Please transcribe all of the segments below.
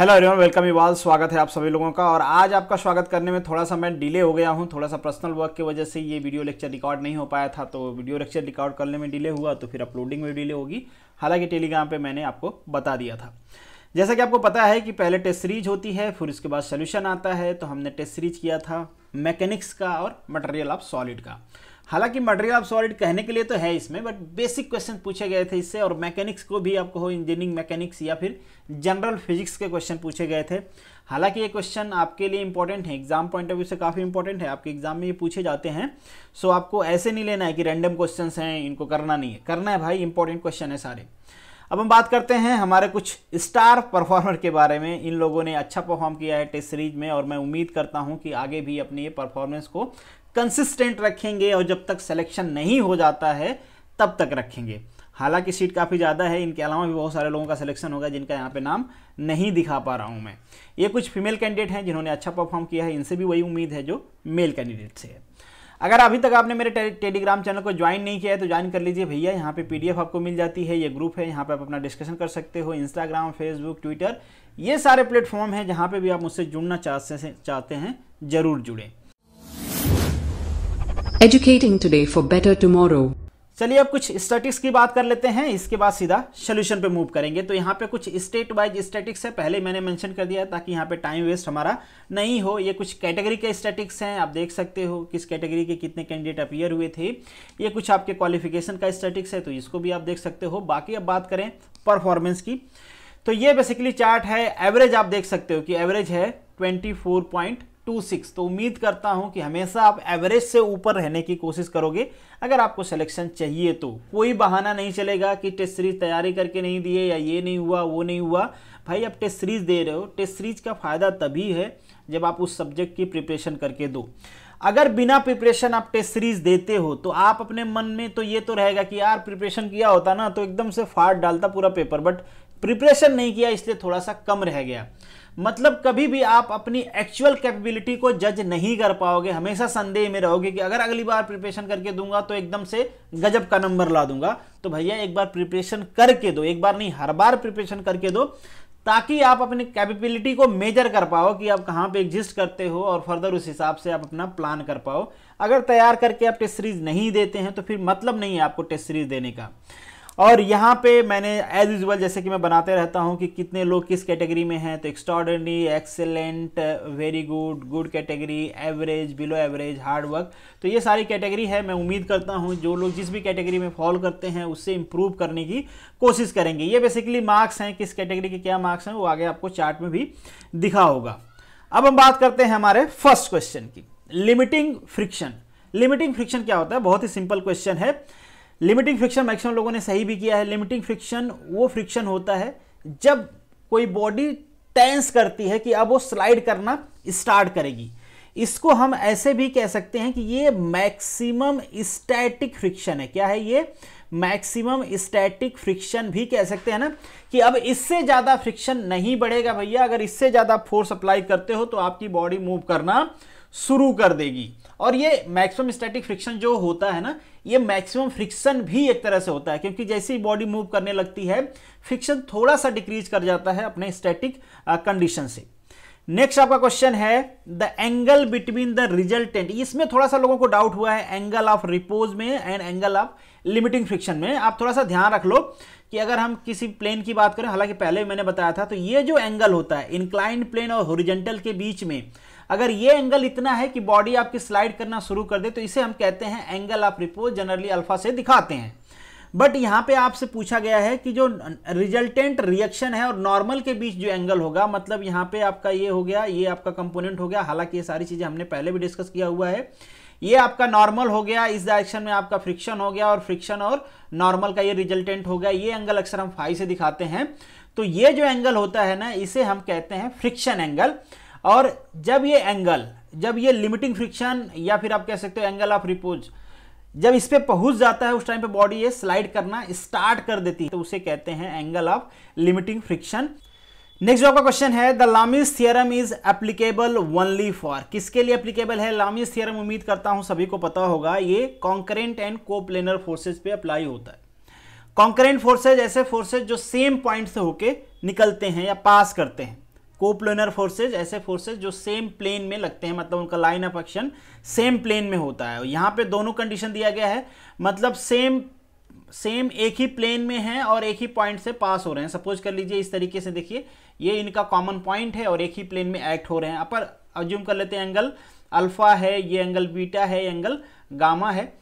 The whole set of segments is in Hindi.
हेलो एवरीवन वेलकम इवाल स्वागत है आप सभी लोगों का और आज आपका स्वागत करने में थोड़ा सा मैं डिले हो गया हूं थोड़ा सा पर्सनल वर्क की वजह से ये वीडियो लेक्चर रिकॉर्ड नहीं हो पाया था तो वीडियो लेक्चर रिकॉर्ड करने में डिले हुआ तो फिर अपलोडिंग में डिले होगी हालांकि टेलीग्राम पे मैंने आपको बता दिया था जैसा कि आपको पता है कि पहले टेस्ट सीरीज होती है फिर उसके बाद सोल्यूशन आता है तो हमने टेस्ट सीरीज किया था मैकेनिक्स का और मटेरियल ऑफ सॉलिड का हालांकि मटेरियल ऑफ सॉलिड कहने के लिए तो है इसमें बट बेसिक क्वेश्चन पूछे गए थे इससे और मैकेनिक्स को भी आपको इंजीनियरिंग मैकेनिक्स या फिर जनरल फिजिक्स के क्वेश्चन पूछे गए थे हालांकि ये क्वेश्चन आपके लिए इंपॉर्टेंट है एग्जाम पॉइंट ऑफ व्यू से काफ़ी इंपॉर्टेंट है आपके एग्जाम में ये पूछे जाते हैं सो so आपको ऐसे नहीं लेना है कि रैंडम क्वेश्चन हैं इनको करना नहीं है करना है भाई इंपॉर्टेंट क्वेश्चन है सारे अब हम बात करते हैं हमारे कुछ स्टार परफॉर्मर के बारे में इन लोगों ने अच्छा परफॉर्म किया है टेस्ट सीरीज में और मैं उम्मीद करता हूं कि आगे भी अपनी ये परफॉर्मेंस को कंसिस्टेंट रखेंगे और जब तक सिलेक्शन नहीं हो जाता है तब तक रखेंगे हालांकि सीट काफ़ी ज़्यादा है इनके अलावा भी बहुत सारे लोगों का सिलेक्शन होगा जिनका यहाँ पे नाम नहीं दिखा पा रहा हूँ मैं ये कुछ फीमेल कैंडिडेट हैं जिन्होंने अच्छा परफॉर्म किया है इनसे भी वही उम्मीद है जो मेल कैंडिडेट से है अगर अभी तक आपने मेरे टेलीग्राम चैनल को ज्वाइन नहीं किया है तो ज्वाइन कर लीजिए भैया यहाँ पर पी आपको मिल जाती है ये ग्रुप है यहाँ पर आप अपना डिस्कशन कर सकते हो इंस्टाग्राम फेसबुक ट्विटर ये सारे प्लेटफॉर्म हैं जहाँ पर भी आप मुझसे जुड़ना चाहते हैं ज़रूर जुड़ें educating today for better tomorrow चलिए अब कुछ स्टैटिक्स की बात कर लेते हैं इसके बाद सीधा सोल्यूशन पे मूव करेंगे तो यहाँ पे कुछ स्टेट वाइज स्टैटिक्स है पहले मैंने मेंशन कर दिया ताकि यहाँ पे टाइम वेस्ट हमारा नहीं हो ये कुछ कैटेगरी के स्टैटिक्स हैं आप देख सकते हो किस कैटेगरी के कितने कैंडिडेट अपियर हुए थे ये कुछ आपके क्वालिफिकेशन का स्टैटिक्स है तो इसको भी आप देख सकते हो बाकी अब बात करें परफॉर्मेंस की तो ये बेसिकली चार्ट है एवरेज आप देख सकते हो कि एवरेज है twenty four point two six तो उम्मीद करता हूं कि हमेशा आप एवरेज से ऊपर रहने की कोशिश करोगे अगर आपको सिलेक्शन चाहिए तो कोई बहाना नहीं चलेगा कि टेस्ट सीरीज तैयारी करके नहीं दिए या ये नहीं हुआ वो नहीं हुआ भाई आप टेस्ट सीरीज दे रहे हो टेस्ट सीरीज का फ़ायदा तभी है जब आप उस सब्जेक्ट की प्रिपरेशन करके दो अगर बिना प्रिपरेशन आप टेस्ट सीरीज देते हो तो आप अपने मन में तो ये तो रहेगा कि यार प्रिपरेशन किया होता ना तो एकदम से फाड़ डालता पूरा पेपर बट प्रिपरेशन नहीं किया इसलिए थोड़ा सा कम रह गया मतलब कभी भी आप अपनी एक्चुअल कैपेबिलिटी को जज नहीं कर पाओगे हमेशा संदेह में रहोगे कि अगर अगली बार प्रिपरेशन करके दूंगा तो एकदम से गजब का नंबर ला दूंगा तो भैया एक बार प्रिपरेशन करके दो एक बार नहीं हर बार प्रिपरेशन करके दो ताकि आप अपनी कैपेबिलिटी को मेजर कर पाओ कि आप कहाँ पे एग्जिस्ट करते हो और फर्दर उस हिसाब से आप अपना प्लान कर पाओ अगर तैयार करके आप टेस्ट सीरीज नहीं देते हैं तो फिर मतलब नहीं है आपको टेस्ट सीरीज देने का और यहाँ पे मैंने एज यूजल जैसे कि मैं बनाते रहता हूँ कि कितने लोग किस कैटेगरी में हैं तो extraordinary excellent very good good category average below average hard work तो ये सारी कैटेगरी है मैं उम्मीद करता हूँ जो लोग जिस भी कैटेगरी में फॉल करते हैं उससे इम्प्रूव करने की कोशिश करेंगे ये बेसिकली मार्क्स हैं किस कैटेगरी के क्या मार्क्स हैं वो आगे आपको चार्ट में भी दिखा होगा अब हम बात करते हैं हमारे फर्स्ट क्वेश्चन की लिमिटिंग फ्रिक्शन लिमिटिंग फ्रिक्शन क्या होता है बहुत ही सिंपल क्वेश्चन है लिमिटिंग फ्रिक्शन मैक्सिमम लोगों ने सही भी किया है लिमिटिंग फ्रिक्शन वो फ्रिक्शन होता है जब कोई बॉडी टेंस करती है कि अब वो स्लाइड करना स्टार्ट करेगी इसको हम ऐसे भी कह सकते हैं कि ये मैक्सिमम स्टैटिक फ्रिक्शन है क्या है ये मैक्सिमम स्टैटिक फ्रिक्शन भी कह सकते हैं ना कि अब इससे ज़्यादा फ्रिक्शन नहीं बढ़ेगा भैया अगर इससे ज़्यादा फोर्स अप्लाई करते हो तो आपकी बॉडी मूव करना शुरू कर देगी और ये मैक्सिमम स्टैटिक फ्रिक्शन जो होता है ना ये मैक्सिमम फ्रिक्शन भी एक तरह से होता है क्योंकि जैसे ही बॉडी मूव करने लगती है फ्रिक्शन थोड़ा सा डिक्रीज कर जाता है अपने स्टैटिक कंडीशन uh, से नेक्स्ट आपका क्वेश्चन है the angle between the resultant इसमें थोड़ा सा लोगों को डाउट हुआ है एंगल ऑफ रिपोज में and angle of limiting friction में आप थोड़ा सा ध्यान रख लो कि अगर हम किसी प्लेन की बात करें हालांकि पहले मैंने बताया था तो ये जो एंगल होता है इंक्लाइंड प्लेन और होरिजेंटल के बीच में अगर ये एंगल इतना है कि बॉडी आपकी स्लाइड करना शुरू कर दे तो इसे हम कहते हैं angle of repose generally alpha से दिखाते हैं बट यहाँ पे आपसे पूछा गया है कि जो रिजल्टेंट रिएक्शन है और नॉर्मल के बीच जो एंगल होगा मतलब यहाँ पे आपका ये हो गया ये आपका कंपोनेंट हो गया हालांकि ये सारी चीज़ें हमने पहले भी डिस्कस किया हुआ है ये आपका नॉर्मल हो गया इस डायरेक्शन में आपका फ्रिक्शन हो गया और फ्रिक्शन और नॉर्मल का ये रिजल्टेंट हो गया ये एंगल अक्सर हम फाइव से दिखाते हैं तो ये जो एंगल होता है ना इसे हम कहते हैं फ्रिक्शन एंगल और जब ये एंगल जब ये लिमिटिंग फ्रिक्शन या फिर आप कह सकते हो एंगल ऑफ रिपोज जब इस पर पहुंच जाता है उस टाइम पे बॉडी ये स्लाइड करना स्टार्ट कर देती है तो उसे कहते हैं angle of limiting friction next जो आपका क्वेश्चन है the Lami's theorem is applicable only for किसके लिए एप्लीकेबल है लामिस थियरम उम्मीद करता हूं सभी को पता होगा ये कॉन्करेंट एंड कोप्लेनर फोर्सेज पे अप्लाई होता है कॉन्करेंट फोर्सेज ऐसे फोर्सेज जो सेम पॉइंट से होके निकलते हैं या पास करते हैं कोप्लेनर फोर्सेज ऐसे फोर्सेज जो सेम प्लेन में लगते हैं मतलब उनका line of action same plane में होता है यहाँ पे दोनों कंडीशन दिया गया है मतलब सेम सेम एक ही प्लेन में है और एक ही पॉइंट से पास हो रहे हैं सपोज कर लीजिए इस तरीके से देखिए ये इनका कॉमन पॉइंट है और एक ही प्लेन में एक्ट हो रहे हैं अपर अज्यूम कर लेते हैं एंगल अल्फा है ये एंगल बीटा है एंगल गामा है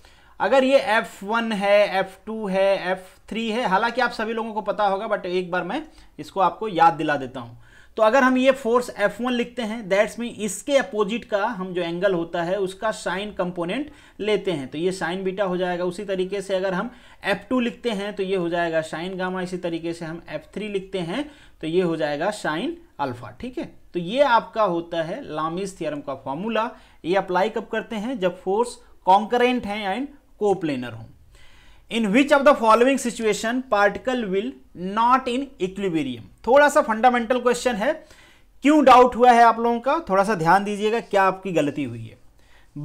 अगर ये F1 है F2 है F3 है हालांकि आप सभी लोगों को पता होगा बट एक बार मैं इसको आपको याद दिला देता हूँ तो अगर हम ये फोर्स F1 लिखते हैं दैट्स मीन इसके अपोजिट का हम जो एंगल होता है उसका साइन कंपोनेंट लेते हैं तो ये साइन बीटा हो जाएगा उसी तरीके से अगर हम F2 लिखते हैं तो ये हो जाएगा साइन गामा इसी तरीके से हम F3 लिखते हैं तो ये हो जाएगा साइन अल्फा ठीक है तो ये आपका होता है लामिस थियरम का फॉर्मूला ये अप्लाई कब करते हैं जब फोर्स कॉन्करेंट हैं एंड कोप्लेनर हों in which of the following situation particle will not in equilibrium थोड़ा सा फंडामेंटल क्वेश्चन है क्यों डाउट हुआ है आप लोगों का थोड़ा सा ध्यान दीजिएगा क्या आपकी गलती हुई है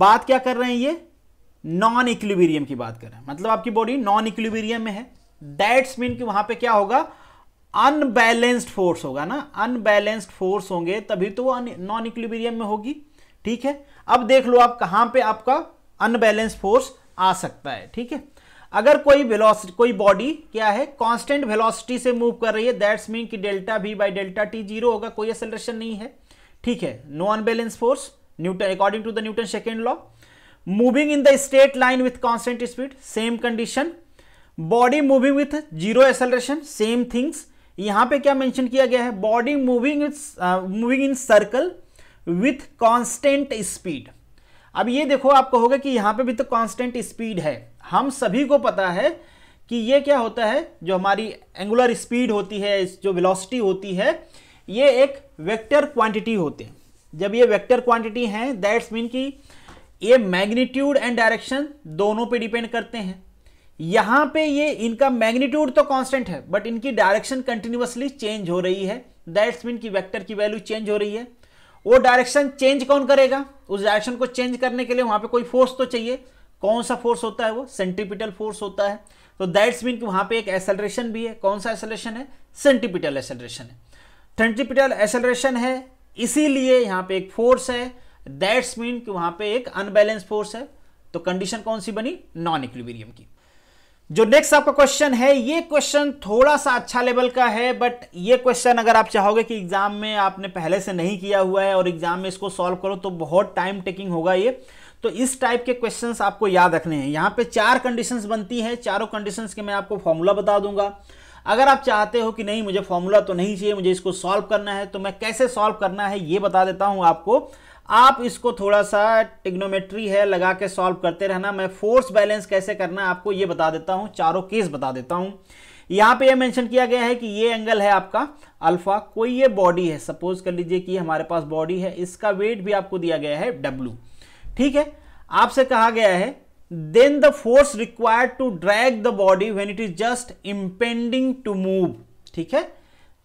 बात क्या कर रहे हैं ये नॉन इक्विबेरियम की बात कर रहे हैं मतलब आपकी बॉडी नॉन इक्विबेरियम में है दैट्स मीन कि वहां पे क्या होगा अनबैलेंस्ड फोर्स होगा ना अनबैलेंस्ड फोर्स होंगे तभी तो वो नॉन इक्विबेरियम में होगी ठीक है अब देख लो आप कहां पे आपका अनबैलेंस फोर्स आ सकता है ठीक है अगर कोई वेलोसिटी कोई बॉडी क्या है कांस्टेंट वेलोसिटी से मूव कर रही है दैट्स मीन कि delta V by delta T zero होगा कोई एक्सेलरेशन नहीं है ठीक है no unbalance force Newton according to the Newton second law moving in the straight line with constant speed same condition body moving with zero acceleration same things यहां पे क्या मेंशन किया गया है body moving moving in circle with constant speed अब ये देखो आप कहोगे कि यहाँ पे भी तो कांस्टेंट स्पीड है हम सभी को पता है कि ये क्या होता है जो हमारी एंगुलर स्पीड होती है जो वेलोसिटी होती है ये एक वेक्टर क्वांटिटी होते हैं जब ये वेक्टर क्वांटिटी हैं दैट्स मीन कि ये मैग्नीट्यूड एंड डायरेक्शन दोनों पे डिपेंड करते हैं यहाँ पे ये इनका मैग्नीट्यूड तो कांस्टेंट है बट इनकी डायरेक्शन कंटिन्यूसली चेंज हो रही है दैट्स मीन कि वैक्टर की वैल्यू चेंज हो रही है वो डायरेक्शन चेंज कौन करेगा उस डायरेक्शन को चेंज करने के लिए वहां पे कोई फोर्स तो चाहिए कौन सा फोर्स होता है वो सेंट्रीपिटल फोर्स होता है तो दैट्स मीन कि वहां पे एक एसेलरेशन भी है कौन सा एसेलरेशन है सेंट्रीपिटल एसेलरेशन है सेंट्रीपिटल एसेलरेशन है इसीलिए यहां पे एक फोर्स है दैट्स मीन कि वहां पे एक अनबैलेंस फोर्स है तो कंडीशन कौन सी बनी नॉन इक्विबेरियम की जो नेक्स्ट आपका क्वेश्चन है ये क्वेश्चन थोड़ा सा अच्छा लेवल का है बट ये क्वेश्चन अगर आप चाहोगे कि एग्जाम में आपने पहले से नहीं किया हुआ है और एग्जाम में इसको सॉल्व करो तो बहुत टाइम टेकिंग होगा ये तो इस टाइप के क्वेश्चंस आपको याद रखने हैं यहाँ पे चार कंडीशंस बनती हैं चारों कंडीशंस के मैं आपको फॉर्मूला बता दूंगा अगर आप चाहते हो कि नहीं मुझे फॉर्मूला तो नहीं चाहिए मुझे इसको सॉल्व करना है तो मैं कैसे सॉल्व करना है ये बता देता हूँ आपको आप इसको थोड़ा सा टिग्नोमेट्री है लगा के सॉल्व करते रहना मैं फोर्स बैलेंस कैसे करना आपको ये बता देता हूँ चारों केस बता देता हूँ यहाँ पे ये मेंशन किया गया है कि ये एंगल है आपका अल्फा कोई ये बॉडी है सपोज कर लीजिए कि हमारे पास बॉडी है इसका वेट भी आपको दिया गया है डब्लू ठीक है आपसे कहा गया है then the force required to drag the body when it is just impending to move ठीक है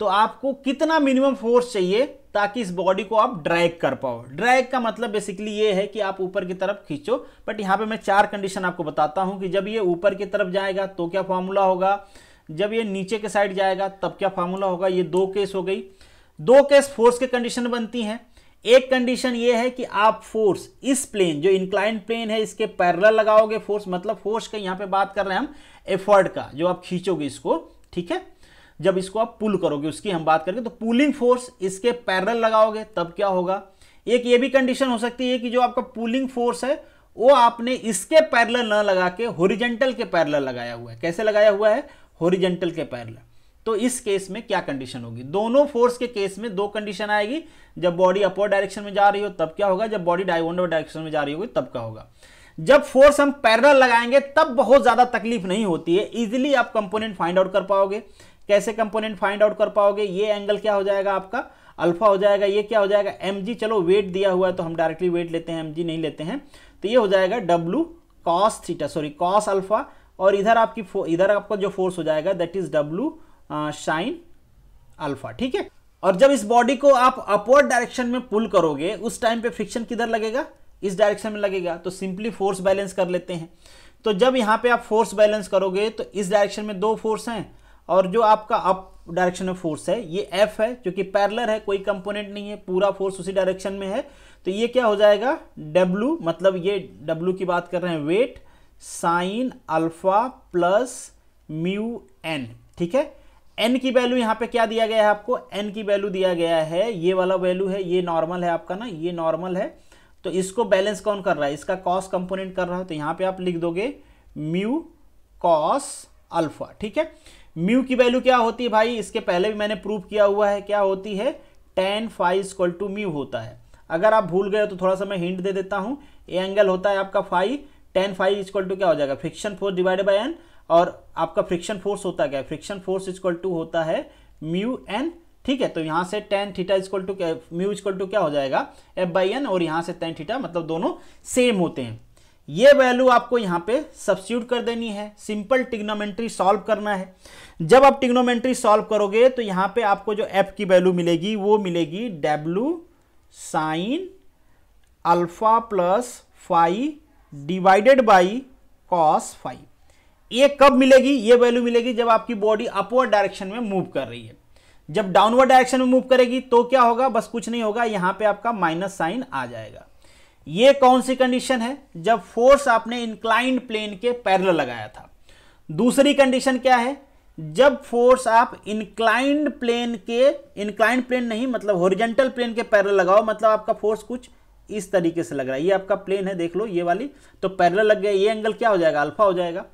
तो आपको कितना मिनिमम फोर्स चाहिए ताकि इस बॉडी को आप ड्रैग कर पाओ ड्रैग का मतलब बेसिकली ये है कि आप ऊपर की तरफ खींचो बट यहाँ पे मैं चार कंडीशन आपको बताता हूँ कि जब ये ऊपर की तरफ जाएगा तो क्या फार्मूला होगा जब ये नीचे के साइड जाएगा तब क्या फार्मूला होगा ये दो केस हो गई दो केस फोर्स के कंडीशन बनती हैं एक कंडीशन ये है कि आप फोर्स इस प्लेन जो इंक्लाइन प्लेन है इसके पैरल लगाओगे फोर्स मतलब फोर्स का यहाँ पे बात कर रहे हैं हम एफर्ड का जो आप खींचोगे इसको ठीक है जब इसको आप पुल करोगे उसकी हम बात करेंगे तो पुलिंग फोर्स इसके पैरल लगाओगे तब क्या होगा एक ये भी कंडीशन हो सकती है कि जो आपका पुलिंग फोर्स है वो आपने इसके पैरल न लगा के होरिजेंटल के पैरल लगाया हुआ है कैसे लगाया हुआ है होरिजेंटल के पैरल तो इस केस में क्या कंडीशन होगी दोनों फोर्स के केस में दो कंडीशन आएगी जब बॉडी अपवर्ड डायरेक्शन में जा रही हो तब क्या होगा जब बॉडी डाइवर्ड डायरेक्शन में जा रही होगी तब क्या होगा जब फोर्स हम पैरल लगाएंगे तब बहुत ज़्यादा तकलीफ नहीं होती है इजिली आप कंपोनेंट फाइंड आउट कर पाओगे कैसे कंपोनेंट फाइंड आउट कर पाओगे ये एंगल क्या हो जाएगा आपका अल्फा हो जाएगा ये क्या हो जाएगा एम चलो वेट दिया हुआ है तो हम डायरेक्टली वेट लेते हैं एम नहीं लेते हैं तो ये हो जाएगा W cos theta sorry cos alpha और इधर आपकी इधर आपका जो फोर्स हो जाएगा that is W sine alpha ठीक है और जब इस बॉडी को आप अपवर्ड डायरेक्शन में पुल करोगे उस टाइम पे फ्रिक्शन किधर लगेगा इस डायरेक्शन में लगेगा तो सिंपली फोर्स बैलेंस कर लेते हैं तो जब यहां पे आप फोर्स बैलेंस करोगे तो इस डायरेक्शन में दो फोर्स हैं और जो आपका अप डायरेक्शन में फोर्स है ये एफ है जो कि पैरलर है कोई कंपोनेंट नहीं है पूरा फोर्स उसी डायरेक्शन में है तो ये क्या हो जाएगा डब्लू मतलब ये डब्लू की बात कर रहे हैं weight sine alpha plus mu N ठीक है एन की वैल्यू यहाँ पे क्या दिया गया है आपको एन की वैल्यू दिया गया है ये वाला वैल्यू है ये नॉर्मल है आपका ना ये नॉर्मल है तो इसको बैलेंस कौन कर रहा है इसका कॉस कंपोनेंट कर रहा है तो यहां पे आप लिख दोगे म्यू कॉस अल्फा ठीक है म्यू की वैल्यू क्या होती है भाई इसके पहले भी मैंने प्रूव किया हुआ है क्या होती है tan phi equal to mu होता है अगर आप भूल गए तो थोड़ा सा मैं हिंट दे देता हूँ ए एंगल होता है आपका phi tan phi equal to क्या हो जाएगा friction force divide by N और आपका फ्रिक्शन फोर्स होता है क्या फ्रिक्शन फोर्स इक्वल टू होता है म्यू एन ठीक है तो यहाँ से tan theta equal to mu equal to क्या हो जाएगा एफ बाई एन और यहाँ से टेन थीटा मतलब दोनों सेम होते हैं ये वैल्यू आपको यहां पे सब्सिट्यूट कर देनी है सिंपल टिग्नोमेंट्री सॉल्व करना है जब आप टिग्नोमेंट्री सॉल्व करोगे तो यहां पे आपको जो एफ की वैल्यू मिलेगी वो मिलेगी W sine alpha plus phi divided by cos phi ये कब मिलेगी ये वैल्यू मिलेगी जब आपकी बॉडी अपवर्ड डायरेक्शन में मूव कर रही है जब डाउनवर्ड डायरेक्शन में मूव करेगी तो क्या होगा बस कुछ नहीं होगा यहां पे आपका माइनस साइन आ जाएगा ये कौन सी कंडीशन है जब फोर्स आपने इंक्लाइंड प्लेन के पैरल लगाया था दूसरी कंडीशन क्या है जब फोर्स आप इंक्लाइंड प्लेन के इंक्लाइंड प्लेन नहीं मतलब होरिजेंटल प्लेन के पैरल लगाओ मतलब आपका फोर्स कुछ इस तरीके से लग रहा है ये आपका प्लेन है देख लो ये वाली तो पैरल लग गया ये एंगल क्या हो जाएगा अल्फा हो जाएगा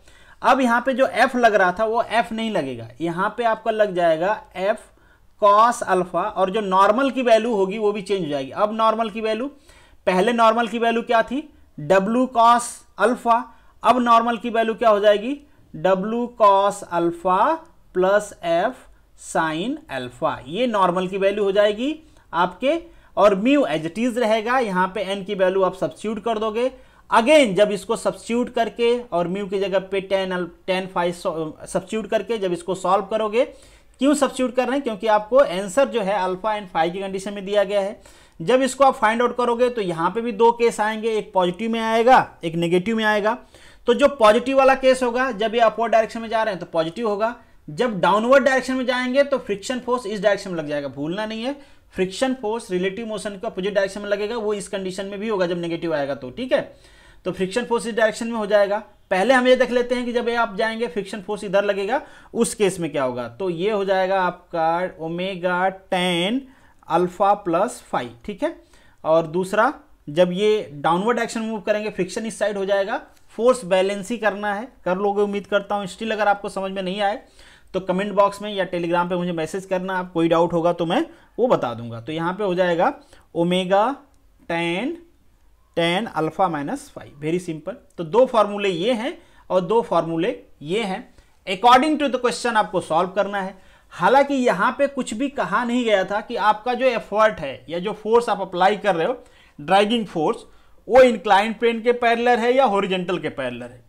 अब यहां पे जो एफ लग रहा था वो एफ नहीं लगेगा यहां पे आपका लग जाएगा एफ कॉस अल्फा और जो नॉर्मल की वैल्यू होगी वो भी चेंज हो जाएगी अब नॉर्मल की वैल्यू पहले नॉर्मल की वैल्यू क्या थी डब्लू कॉस अल्फा अब नॉर्मल की वैल्यू क्या हो जाएगी W cos alpha plus F sine alpha ये नॉर्मल की वैल्यू हो जाएगी आपके और म्यू इज रहेगा यहाँ पे एन की वैल्यू आप सब्सिट्यूट कर दोगे अगेन जब इसको सब्सिट्यूट करके और म्यू की जगह पे टेन टेन फाइव सब्सिट्यूट करके जब इसको सॉल्व करोगे क्यों सब्सिट्यूट कर रहे हैं क्योंकि आपको आंसर जो है अल्फा एंड फाइव की कंडीशन में दिया गया है जब इसको आप फाइंड आउट करोगे तो यहाँ पे भी दो केस आएंगे एक पॉजिटिव में आएगा एक नेगेटिव में आएगा तो जो पॉजिटिव वाला केस होगा जब ये अपवर्ड डायरेक्शन में जा रहे हैं तो पॉजिटिव होगा जब डाउनवर्ड डायरेक्शन में जाएंगे तो फ्रिक्शन फोर्स इस डायरेक्शन में लग जाएगा भूलना नहीं है फ्रिक्शन फोर्स रिलेटिव मोशन का अपोजिट डायरेक्शन में लगेगा वो इस कंडीशन में भी होगा जब नेगेटिव आएगा तो ठीक है तो फ्रिक्शन फोर्स इस डायरेक्शन में हो जाएगा पहले हम ये देख लेते हैं कि जब ये आप जाएंगे फ्रिक्शन फोर्स इधर लगेगा उस केस में क्या होगा तो ये हो जाएगा आपका omega tan alpha plus phi ठीक है और दूसरा जब ये डाउनवर्ड एक्शन मूव करेंगे फ्रिक्शन इस साइड हो जाएगा फोर्स बैलेंस ही करना है कर लोगे उम्मीद करता हूँ स्टिल अगर आपको समझ में नहीं आए तो कमेंट बॉक्स में या टेलीग्राम पे मुझे मैसेज करना आप कोई डाउट होगा तो मैं वो बता दूंगा तो यहाँ पे हो जाएगा omega tan tan alpha minus phi very simple तो दो फार्मूले ये हैं और दो फार्मूले ये हैं अकॉर्डिंग टू द क्वेश्चन आपको सॉल्व करना है हालांकि यहां पे कुछ भी कहा नहीं गया था कि आपका जो एफर्ट है या जो फोर्स आप अप्लाई कर रहे हो ड्राइविंग फोर्स वो इंक्लाइंट प्लेन के पैरलर है या हॉरिजेंटल के पैरलर है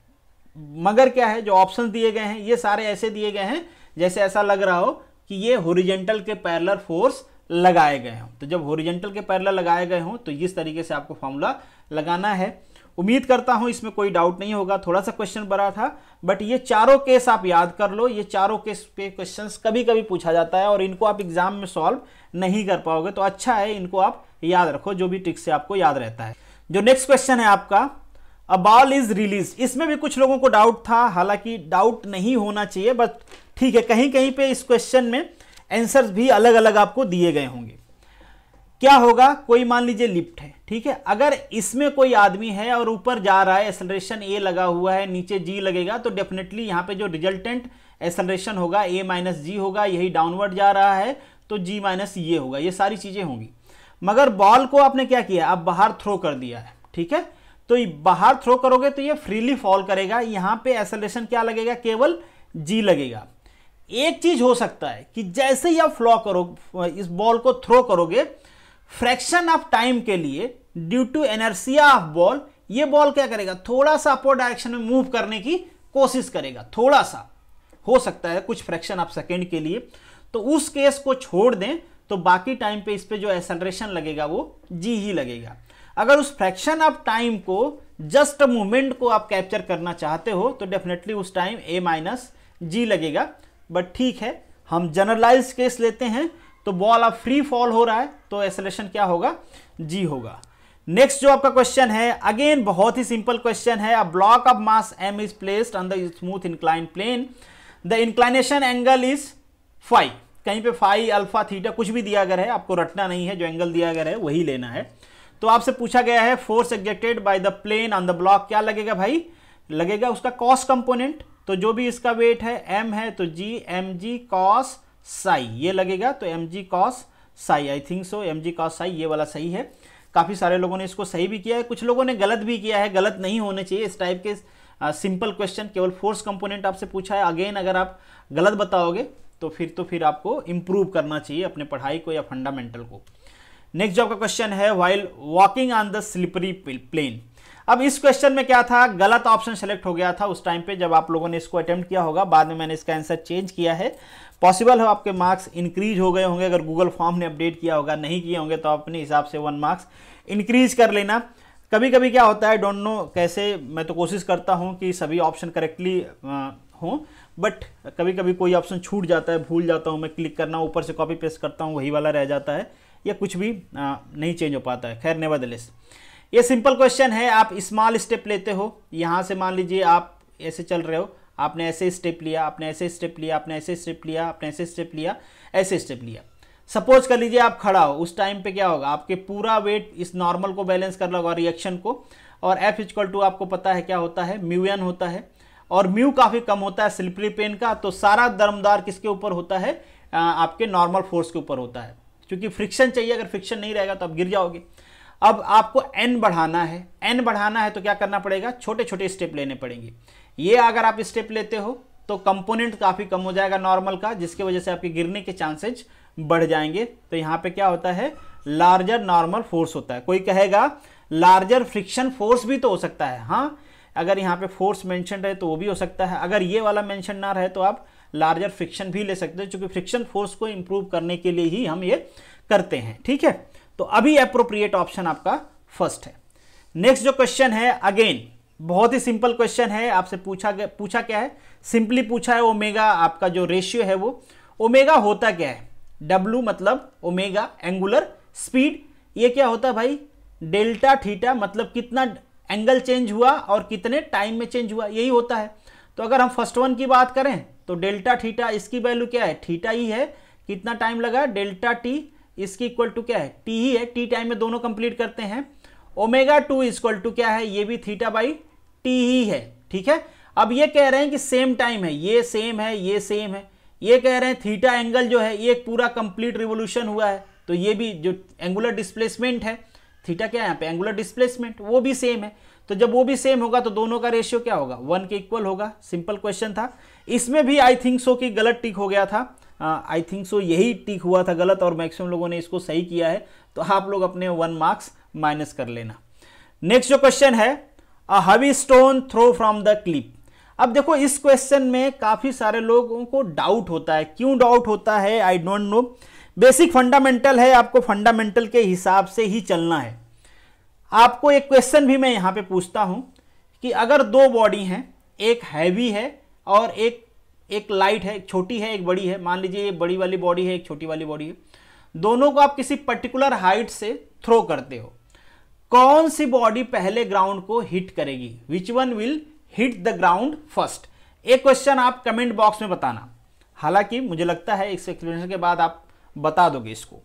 मगर क्या है जो ऑप्शन दिए गए हैं ये सारे ऐसे दिए गए हैं जैसे ऐसा लग रहा हो कि ये हॉरिजेंटल के पैरलर फोर्स लगाए गए हों तो जब हॉरिजेंटल के पैरलर लगाए गए हों तो इस तरीके से आपको फॉर्मूला लगाना है उम्मीद करता हूं इसमें कोई डाउट नहीं होगा थोड़ा सा क्वेश्चन बड़ा था बट ये चारों केस आप याद कर लो ये चारों केस पे क्वेश्चन कभी कभी पूछा जाता है और इनको आप एग्जाम में सॉल्व नहीं कर पाओगे तो अच्छा है इनको आप याद रखो जो भी ट्रिक से आपको याद रहता है जो नेक्स्ट क्वेश्चन है आपका अ बॉल इज रिलीज इसमें भी कुछ लोगों को डाउट था हालांकि डाउट नहीं होना चाहिए बट ठीक है कहीं कहीं पे इस क्वेश्चन में आंसर्स भी अलग अलग आपको दिए गए होंगे क्या होगा कोई मान लीजिए लिफ्ट है ठीक है अगर इसमें कोई आदमी है और ऊपर जा रहा है एसलरेशन ए लगा हुआ है नीचे जी लगेगा तो डेफिनेटली यहाँ पे जो रिजल्टेंट एसलरेशन होगा ए माइनस जी होगा यही डाउनवर्ड जा रहा है तो जी माइनस ये होगा ये सारी चीज़ें होंगी मगर बॉल को आपने क्या किया आप बाहर थ्रो कर दिया है ठीक है तो बाहर थ्रो करोगे तो ये फ्रीली फॉल करेगा यहाँ पर एसलरेशन क्या लगेगा केवल जी लगेगा एक चीज हो सकता है कि जैसे ही आप फ्लॉ करो इस बॉल को थ्रो करोगे फ्रैक्शन ऑफ टाइम के लिए due to inertia of ball ये बॉल क्या करेगा थोड़ा सा अपोर डायरेक्शन में मूव करने की कोशिश करेगा थोड़ा सा हो सकता है कुछ फ्रैक्शन ऑफ सेकेंड के लिए तो उस केस को छोड़ दें तो बाकी टाइम पे इस पर जो एसलरेशन लगेगा वो जी ही लगेगा अगर उस फ्रैक्शन ऑफ टाइम को जस्ट मूवमेंट को आप कैप्चर करना चाहते हो तो डेफिनेटली उस टाइम ए माइनस जी लगेगा बट ठीक है हम जनरलाइज केस लेते हैं तो बॉल अब फ्री फॉल हो रहा है तो एसलेशन क्या होगा जी होगा नेक्स्ट जो आपका क्वेश्चन है अगेन बहुत ही सिंपल क्वेश्चन है a block of mass M is placed on the smooth incline plane the inclination angle is phi कहीं पे फाइव अल्फा थीटा कुछ भी दिया गया है आपको रटना नहीं है जो एंगल दिया गया है वही लेना है तो आपसे पूछा गया है force exerted by the plane on the block क्या लगेगा भाई लगेगा उसका कॉस कंपोनेंट तो जो भी इसका वेट है एम है तो G M G cos psi ये लगेगा तो M G cos psi I think so M G cos psi ये वाला सही है काफ़ी सारे लोगों ने इसको सही भी किया है कुछ लोगों ने गलत भी किया है गलत नहीं होने चाहिए इस टाइप के सिंपल क्वेश्चन केवल फोर्स कंपोनेंट आपसे पूछा है अगेन अगर आप गलत बताओगे तो फिर तो फिर आपको इम्प्रूव करना चाहिए अपने पढ़ाई को या फंडामेंटल को नेक्स्ट जो आपका क्वेश्चन है while walking on the slippery plane अब इस क्वेश्चन में क्या था गलत ऑप्शन सेलेक्ट हो गया था उस टाइम पे जब आप लोगों ने इसको अटेम्प्ट किया होगा बाद में मैंने इसका आंसर चेंज किया है पॉसिबल हो आपके मार्क्स इंक्रीज हो गए होंगे अगर गूगल फॉर्म ने अपडेट किया होगा नहीं किए होंगे तो आप अपने हिसाब से वन मार्क्स इंक्रीज कर लेना कभी कभी क्या होता है डोंट नो कैसे मैं तो कोशिश करता हूँ कि सभी ऑप्शन करेक्टली हों बट कभी कभी कोई ऑप्शन छूट जाता है भूल जाता हूँ मैं क्लिक करना ऊपर से कॉपी पेस्ट करता हूँ वही वाला रह जाता है या कुछ भी आ, नहीं चेंज हो पाता है खैर नेवर ये सिंपल क्वेश्चन है आप स्मॉल स्टेप लेते हो यहाँ से मान लीजिए आप ऐसे चल रहे हो आपने ऐसे स्टेप लिया आपने ऐसे स्टेप लिया आपने ऐसे स्टेप लिया आपने ऐसे स्टेप लिया ऐसे स्टेप लिया सपोज कर लीजिए आप खड़ा हो उस टाइम पे क्या होगा आपके पूरा वेट इस नॉर्मल को बैलेंस कर लगा रिएक्शन को और एफ इजक्वल टू आपको पता है क्या होता है म्यू एन होता है और म्यू काफ़ी कम होता है स्लिपरी पेन का तो सारा दरमदार किसके ऊपर होता है आपके नॉर्मल फोर्स के ऊपर होता है क्योंकि फ्रिक्शन चाहिए अगर फ्रिक्शन नहीं रहेगा तो आप गिर जाओगे अब आपको एन बढ़ाना है एन बढ़ाना है तो क्या करना पड़ेगा छोटे छोटे स्टेप लेने पड़ेंगे ये अगर आप स्टेप लेते हो तो कंपोनेंट काफ़ी कम हो जाएगा नॉर्मल का जिसकी वजह से आपके गिरने के चांसेज बढ़ जाएंगे तो यहाँ पे क्या होता है लार्जर नॉर्मल फोर्स होता है कोई कहेगा लार्जर फ्रिक्शन फोर्स भी तो हो सकता है हाँ अगर यहाँ पे फोर्स मेंशन रहे तो वो भी हो सकता है अगर ये वाला मेंशन ना रहे तो आप लार्जर फ्रिक्शन भी ले सकते हो क्योंकि फ्रिक्शन फोर्स को इम्प्रूव करने के लिए ही हम ये करते हैं ठीक है तो अभी अप्रोप्रिएट ऑप्शन आपका फर्स्ट है नेक्स्ट जो क्वेश्चन है अगेन बहुत ही सिंपल क्वेश्चन है आपसे पूछा गया पूछा क्या है सिंपली पूछा है ओमेगा आपका जो रेशियो है वो ओमेगा होता क्या है डब्लू मतलब ओमेगा एंगुलर स्पीड ये क्या होता है भाई डेल्टा थीटा मतलब कितना एंगल चेंज हुआ और कितने टाइम में चेंज हुआ यही होता है तो अगर हम फर्स्ट वन की बात करें तो डेल्टा थीटा इसकी वैल्यू क्या है थीटा ही है कितना टाइम लगा डेल्टा टी इसकी इक्वल टू क्या है टी ही है टी टाइम में दोनों कंप्लीट करते हैं ओमेगा टू इक्वल टू क्या है ये भी थीटा बाई टी ही है ठीक है अब ये कह रहे हैं कि सेम टाइम है ये सेम है ये सेम है ये कह रहे हैं थीटा एंगल जो है ये एक पूरा कंप्लीट रिवोल्यूशन हुआ है तो ये भी जो एंगुलर डिस्प्लेसमेंट है थीटा क्या है यहाँ पे एंगुलर डिस्प्लेसमेंट वो भी सेम है तो जब वो भी सेम होगा तो दोनों का रेशियो क्या होगा वन के इक्वल होगा सिंपल क्वेश्चन था इसमें भी आई थिंक सो कि गलत टिक हो गया था आई थिंक सो यही टिक हुआ था गलत और मैक्सिमम लोगों ने इसको सही किया है तो आप लोग अपने वन मार्क्स माइनस कर लेना नेक्स्ट जो क्वेश्चन है a heavy stone throw from the cliff अब देखो इस क्वेश्चन में काफ़ी सारे लोगों को डाउट होता है क्यों डाउट होता है I don't know basic fundamental है आपको फंडामेंटल के हिसाब से ही चलना है आपको एक क्वेश्चन भी मैं यहां पे पूछता हूं कि अगर दो बॉडी हैं एक हैवी है और एक एक लाइट है एक छोटी है एक बड़ी है मान लीजिए ये बड़ी वाली बॉडी है एक छोटी वाली बॉडी है दोनों को आप किसी पर्टिकुलर हाइट से थ्रो करते हो कौन सी बॉडी पहले ग्राउंड को हिट करेगी which one will hit the ground first एक क्वेश्चन आप कमेंट बॉक्स में बताना हालांकि मुझे लगता है इस एक्सप्लेनेशन के बाद आप बता दोगे इसको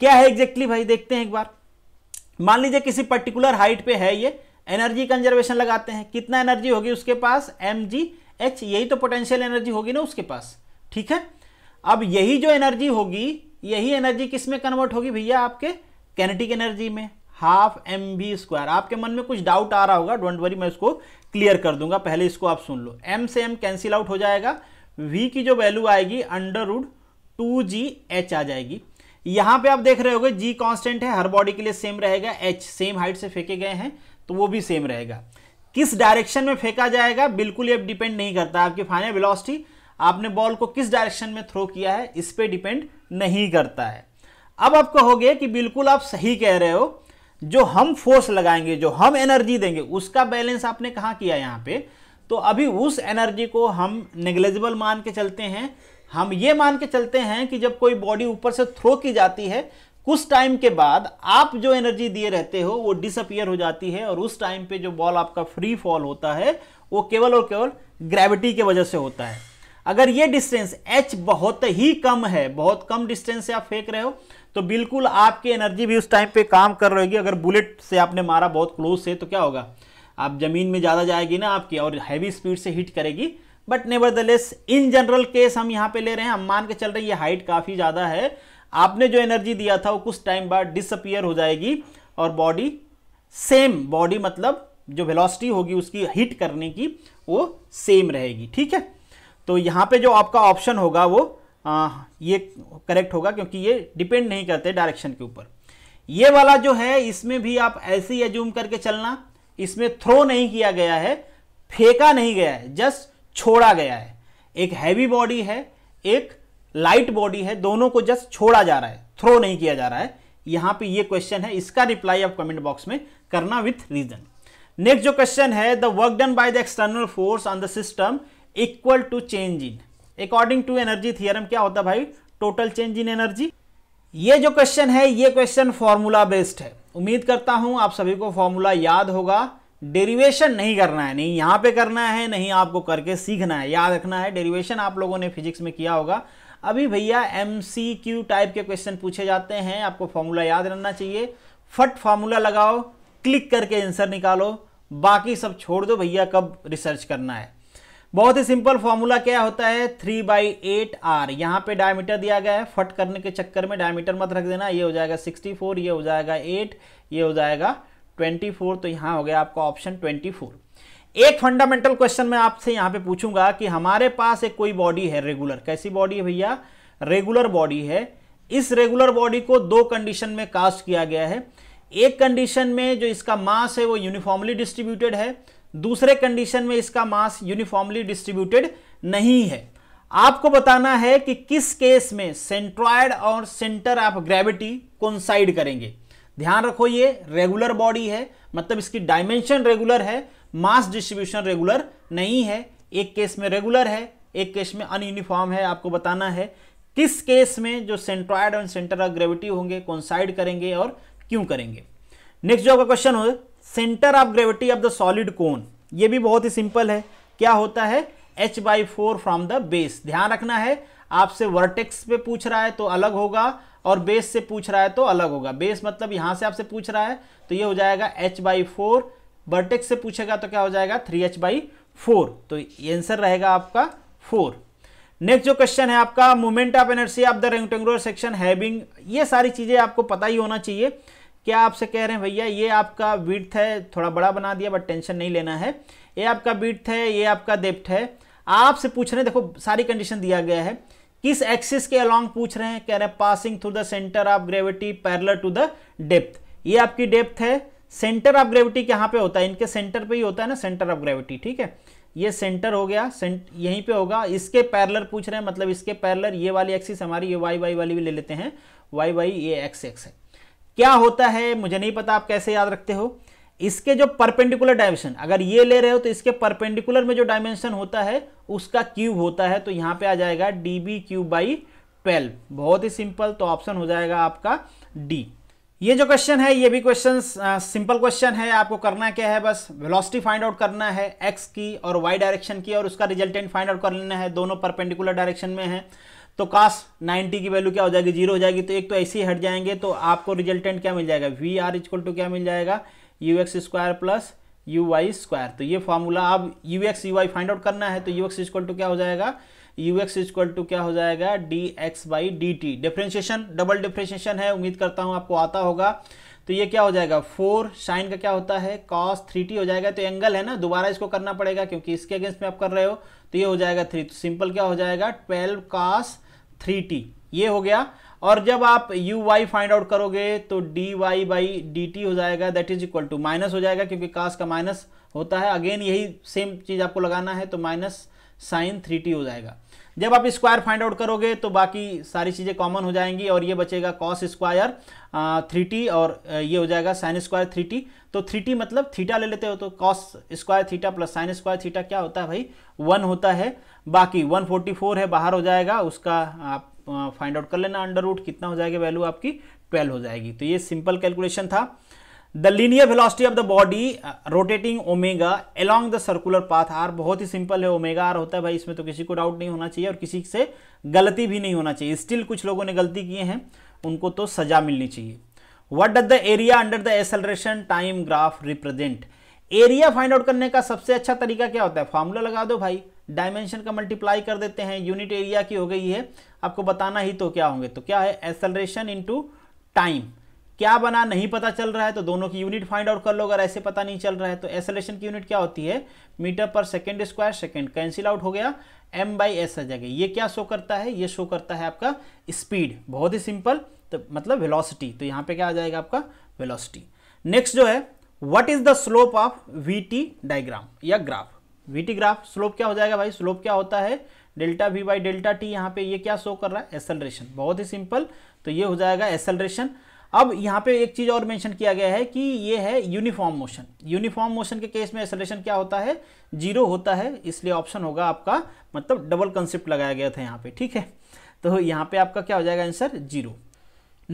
क्या है एग्जैक्टली exactly भाई देखते हैं एक बार मान लीजिए किसी पर्टिकुलर हाइट पे है ये एनर्जी कंजर्वेशन लगाते हैं कितना एनर्जी होगी उसके पास एम जी एच यही तो पोटेंशियल एनर्जी होगी ना उसके पास ठीक है अब यही जो एनर्जी होगी यही एनर्जी किस में कन्वर्ट होगी भैया आपके कैनेटिक एनर्जी में हाफ एम बी स्क्वायर आपके मन में कुछ डाउट आ रहा होगा डोंट वरी मैं इसको क्लियर कर दूंगा पहले इसको आप सुन लो एम से एम कैंसिल आउट हो जाएगा वी की जो वैल्यू आएगी under root two G H आ जाएगी यहां पे आप देख रहे होगे जी कांस्टेंट है हर बॉडी के लिए सेम रहेगा एच सेम हाइट से फेंके गए हैं तो वो भी सेम रहेगा किस डायरेक्शन में फेंका जाएगा बिल्कुल ये डिपेंड नहीं करता आपकी फाइनल वेलोसिटी आपने बॉल को किस डायरेक्शन में थ्रो किया है इस पर डिपेंड नहीं करता है अब आप कहोगे कि बिल्कुल आप सही कह रहे हो जो हम फोर्स लगाएंगे जो हम एनर्जी देंगे उसका बैलेंस आपने कहाँ किया यहाँ पे तो अभी उस एनर्जी को हम नेग्लेजिबल मान के चलते हैं हम ये मान के चलते हैं कि जब कोई बॉडी ऊपर से थ्रो की जाती है कुछ टाइम के बाद आप जो एनर्जी दिए रहते हो वो डिसअपियर हो जाती है और उस टाइम पे जो बॉल आपका फ्री फॉल होता है वो केवल और केवल ग्रेविटी के वजह से होता है अगर ये डिस्टेंस एच बहुत ही कम है बहुत कम डिस्टेंस से आप फेंक रहे हो तो बिल्कुल आपकी एनर्जी भी उस टाइम पे काम कर रहेगी अगर बुलेट से आपने मारा बहुत क्लोज से तो क्या होगा आप जमीन में ज़्यादा जाएगी ना आपकी और हैवी स्पीड से हिट करेगी but never in general case हम यहाँ पे ले रहे हैं हम मान के चल रहे हैं ये हाइट काफ़ी ज़्यादा है आपने जो एनर्जी दिया था वो कुछ टाइम बाद डिसअपियर हो जाएगी और बॉडी सेम बॉडी मतलब जो वेलोसिटी होगी उसकी हिट करने की वो सेम रहेगी ठीक है तो यहाँ पे जो आपका ऑप्शन होगा वो आ, ये करेक्ट होगा क्योंकि ये डिपेंड नहीं करते डायरेक्शन के ऊपर ये वाला जो है इसमें भी आप ऐसे ही एज्यूम करके चलना इसमें थ्रो नहीं किया गया है फेंका नहीं गया है जस्ट छोड़ा गया है एक हैवी बॉडी है एक लाइट बॉडी है दोनों को जस्ट छोड़ा जा रहा है थ्रो नहीं किया जा रहा है यहां पे ये क्वेश्चन है इसका रिप्लाई आप कमेंट बॉक्स में करना विथ रीजन नेक्स्ट जो क्वेश्चन है the work done by the external force on the system equal to change in according to energy theorem क्या होता भाई टोटल चेंज इन एनर्जी ये जो क्वेश्चन है ये क्वेश्चन फॉर्मूला बेस्ड है उम्मीद करता हूं आप सभी को फॉर्मूला याद होगा डेरिवेशन नहीं करना है नहीं यहां पे करना है नहीं आपको करके सीखना है याद रखना है डेरिवेशन आप लोगों ने फिजिक्स में किया होगा अभी भैया एम सी क्यू टाइप के क्वेश्चन पूछे जाते हैं आपको फॉर्मूला याद रखना चाहिए फट फार्मूला लगाओ क्लिक करके आंसर निकालो बाकी सब छोड़ दो भैया कब रिसर्च करना है बहुत ही सिंपल फॉर्मूला क्या होता है थ्री बाई एट आर यहाँ पे डायमीटर दिया गया है फट करने के चक्कर में डायमीटर मत रख देना ये हो जाएगा सिक्सटी फोर ये हो जाएगा एट ये हो जाएगा ट्वेंटी फोर तो यहाँ हो गया आपका ऑप्शन ट्वेंटी फोर एक फंडामेंटल क्वेश्चन मैं आपसे यहां पे पूछूंगा कि हमारे पास एक कोई बॉडी है रेगुलर कैसी बॉडी है भैया रेगुलर बॉडी है इस रेगुलर बॉडी को दो कंडीशन में कास्ट किया गया है एक कंडीशन में जो इसका मास है वो यूनिफॉर्मली डिस्ट्रीब्यूटेड है दूसरे कंडीशन में इसका मास यूनिफॉर्मली डिस्ट्रीब्यूटेड नहीं है आपको बताना है कि किस केस में सेंट्रॉयड और सेंटर ऑफ ग्रेविटी साइड करेंगे ध्यान रखो ये रेगुलर बॉडी है मतलब इसकी डायमेंशन रेगुलर है मास डिस्ट्रीब्यूशन रेगुलर नहीं है एक केस में रेगुलर है एक केस में अनयूनिफॉर्म है आपको बताना है किस केस में जो centroid and centre of gravity होंगे कौन साइड करेंगे और क्यों करेंगे नेक्स्ट जो आपका क्वेश्चन हो centre of gravity of the solid cone ये भी बहुत ही सिंपल है क्या होता है H by four from the base ध्यान रखना है आपसे वर्टेक्स पे पूछ रहा है तो अलग होगा और बेस से पूछ रहा है तो अलग होगा बेस मतलब यहां से आपसे पूछ रहा है तो ये हो जाएगा एच बाई फोर वर्टेक्स से पूछेगा तो क्या हो जाएगा थ्री एच बाई फोर तो आंसर रहेगा आपका फोर नेक्स्ट जो क्वेश्चन है आपका moment of energy of the rectangular section having ये सारी चीज़ें आपको पता ही होना चाहिए क्या आपसे कह रहे हैं भैया ये आपका विड्थ है थोड़ा बड़ा बना दिया बट टेंशन नहीं लेना है ये आपका बीट है ये आपका डेप्थ है आपसे पूछ रहे हैं देखो सारी कंडीशन दिया गया है किस एक्सिस के अलोंग पूछ रहे हैं कह रहे हैं passing through the centre of gravity parallel to the depth ये आपकी डेप्थ है सेंटर ऑफ ग्रेविटी कहाँ पे होता है इनके सेंटर पे ही होता है ना सेंटर ऑफ ग्रेविटी ठीक है ये सेंटर हो गया सेंट यहीं पे होगा इसके पैरलर पूछ रहे हैं मतलब इसके पैरलर ये वाली एक्सिस हमारी ये वाई वाई वाली भी ले लेते हैं वाई वाई ये एक्स एक्स है क्या होता है मुझे नहीं पता आप कैसे याद रखते हो इसके जो परपेंडिकुलर डायमेंशन अगर ये ले रहे हो तो इसके परपेंडिकुलर में जो डायमेंशन होता है उसका क्यूब होता है तो यहाँ पर आ जाएगा D B cube by twelve बहुत ही सिंपल तो ऑप्शन हो जाएगा आपका डी ये जो क्वेश्चन है ये भी क्वेश्चन सिंपल क्वेश्चन है आपको करना क्या है बस वेलोसिटी फाइंड आउट करना है एक्स की और वाई डायरेक्शन की और उसका रिजल्टेंट फाइंड आउट कर लेना है दोनों परपेंडिकुलर डायरेक्शन में है तो कास 90 की वैल्यू क्या हो जाएगी जीरो हो जाएगी तो एक तो ऐसे ही हट जाएंगे तो आपको रिजल्टेंट क्या मिल जाएगा वी आर इक्वल टू क्या मिल जाएगा U X square plus U Y square तो ये फॉर्मूला अब U X U Y find out करना है तो यू एक्स इक्वल टू क्या हो जाएगा यू एक्स इक्वल टू क्या हो जाएगा D X by D T differentiation double differentiation है उम्मीद करता हूँ आपको आता होगा तो ये क्या हो जाएगा फोर साइन का क्या होता है कॉस थ्री टी हो जाएगा तो एंगल है ना दोबारा इसको करना पड़ेगा क्योंकि इसके अगेंस्ट में आप कर रहे हो तो ये हो जाएगा थ्री तो सिंपल क्या हो जाएगा ट्वेल्व कॉस थ्री टी ये हो गया और जब आप यू वाई फाइंड आउट करोगे तो D Y by D T हो जाएगा that is equal to minus हो जाएगा क्योंकि कास का माइनस होता है अगेन यही सेम चीज़ आपको लगाना है तो माइनस साइन थ्री टी हो जाएगा जब आप स्क्वायर फाइंड आउट करोगे तो बाकी सारी चीज़ें कॉमन हो जाएंगी और ये बचेगा कॉस स्क्वायर थ्री टी और ये हो जाएगा साइन स्क्वायर थ्री टी तो थ्री टी मतलब थीटा ले लेते हो तो cos square theta plus sine square theta क्या होता है भाई वन होता है बाकी वन फोर्टी फोर है बाहर हो जाएगा उसका आप फाइंड आउट कर लेना अंडर रूट कितना हो जाएगा वैल्यू आपकी ट्वेल्व हो जाएगी तो ये सिंपल कैलकुलेशन था the linear velocity of the body rotating omega along the circular path R बहुत ही सिंपल है ओमेगा आर होता है भाई इसमें तो किसी को डाउट नहीं होना चाहिए और किसी से गलती भी नहीं होना चाहिए स्टिल कुछ लोगों ने गलती किए हैं उनको तो सजा मिलनी चाहिए what does the area under the acceleration time graph represent area find out करने का सबसे अच्छा तरीका क्या होता है फॉर्मूला लगा दो भाई डायमेंशन का मल्टीप्लाई कर देते हैं यूनिट एरिया की हो गई है आपको बताना ही तो क्या होंगे तो क्या है एसलरेशन इंटू टाइम क्या बना नहीं पता चल रहा है तो दोनों की यूनिट फाइंड आउट कर लो अगर ऐसे पता नहीं चल रहा है तो एसलेशन की यूनिट क्या होती है metre per second square second cancel out हो गया एम बाई एस आ जाएगा ये क्या शो करता है ये शो करता है आपका स्पीड बहुत ही सिंपल तो मतलब वेलोसिटी तो यहाँ पे क्या आ जाएगा आपका वेलोसिटी नेक्स्ट जो है what is the slope of V diagram या ग्राफ वी ग्राफ स्लोप क्या हो जाएगा भाई स्लोप क्या होता है delta V by delta T यहाँ पे ये क्या शो कर रहा है एसलरेशन बहुत ही सिंपल तो ये हो जाएगा एसलरेशन अब यहाँ पे एक चीज़ और मेंशन किया गया है कि ये है यूनिफॉर्म मोशन यूनिफॉर्म मोशन के केस में एक्सलेशन क्या होता है जीरो होता है इसलिए ऑप्शन होगा आपका मतलब डबल कंसेप्ट लगाया गया था यहाँ पे ठीक है तो यहाँ पे आपका क्या हो जाएगा आंसर जीरो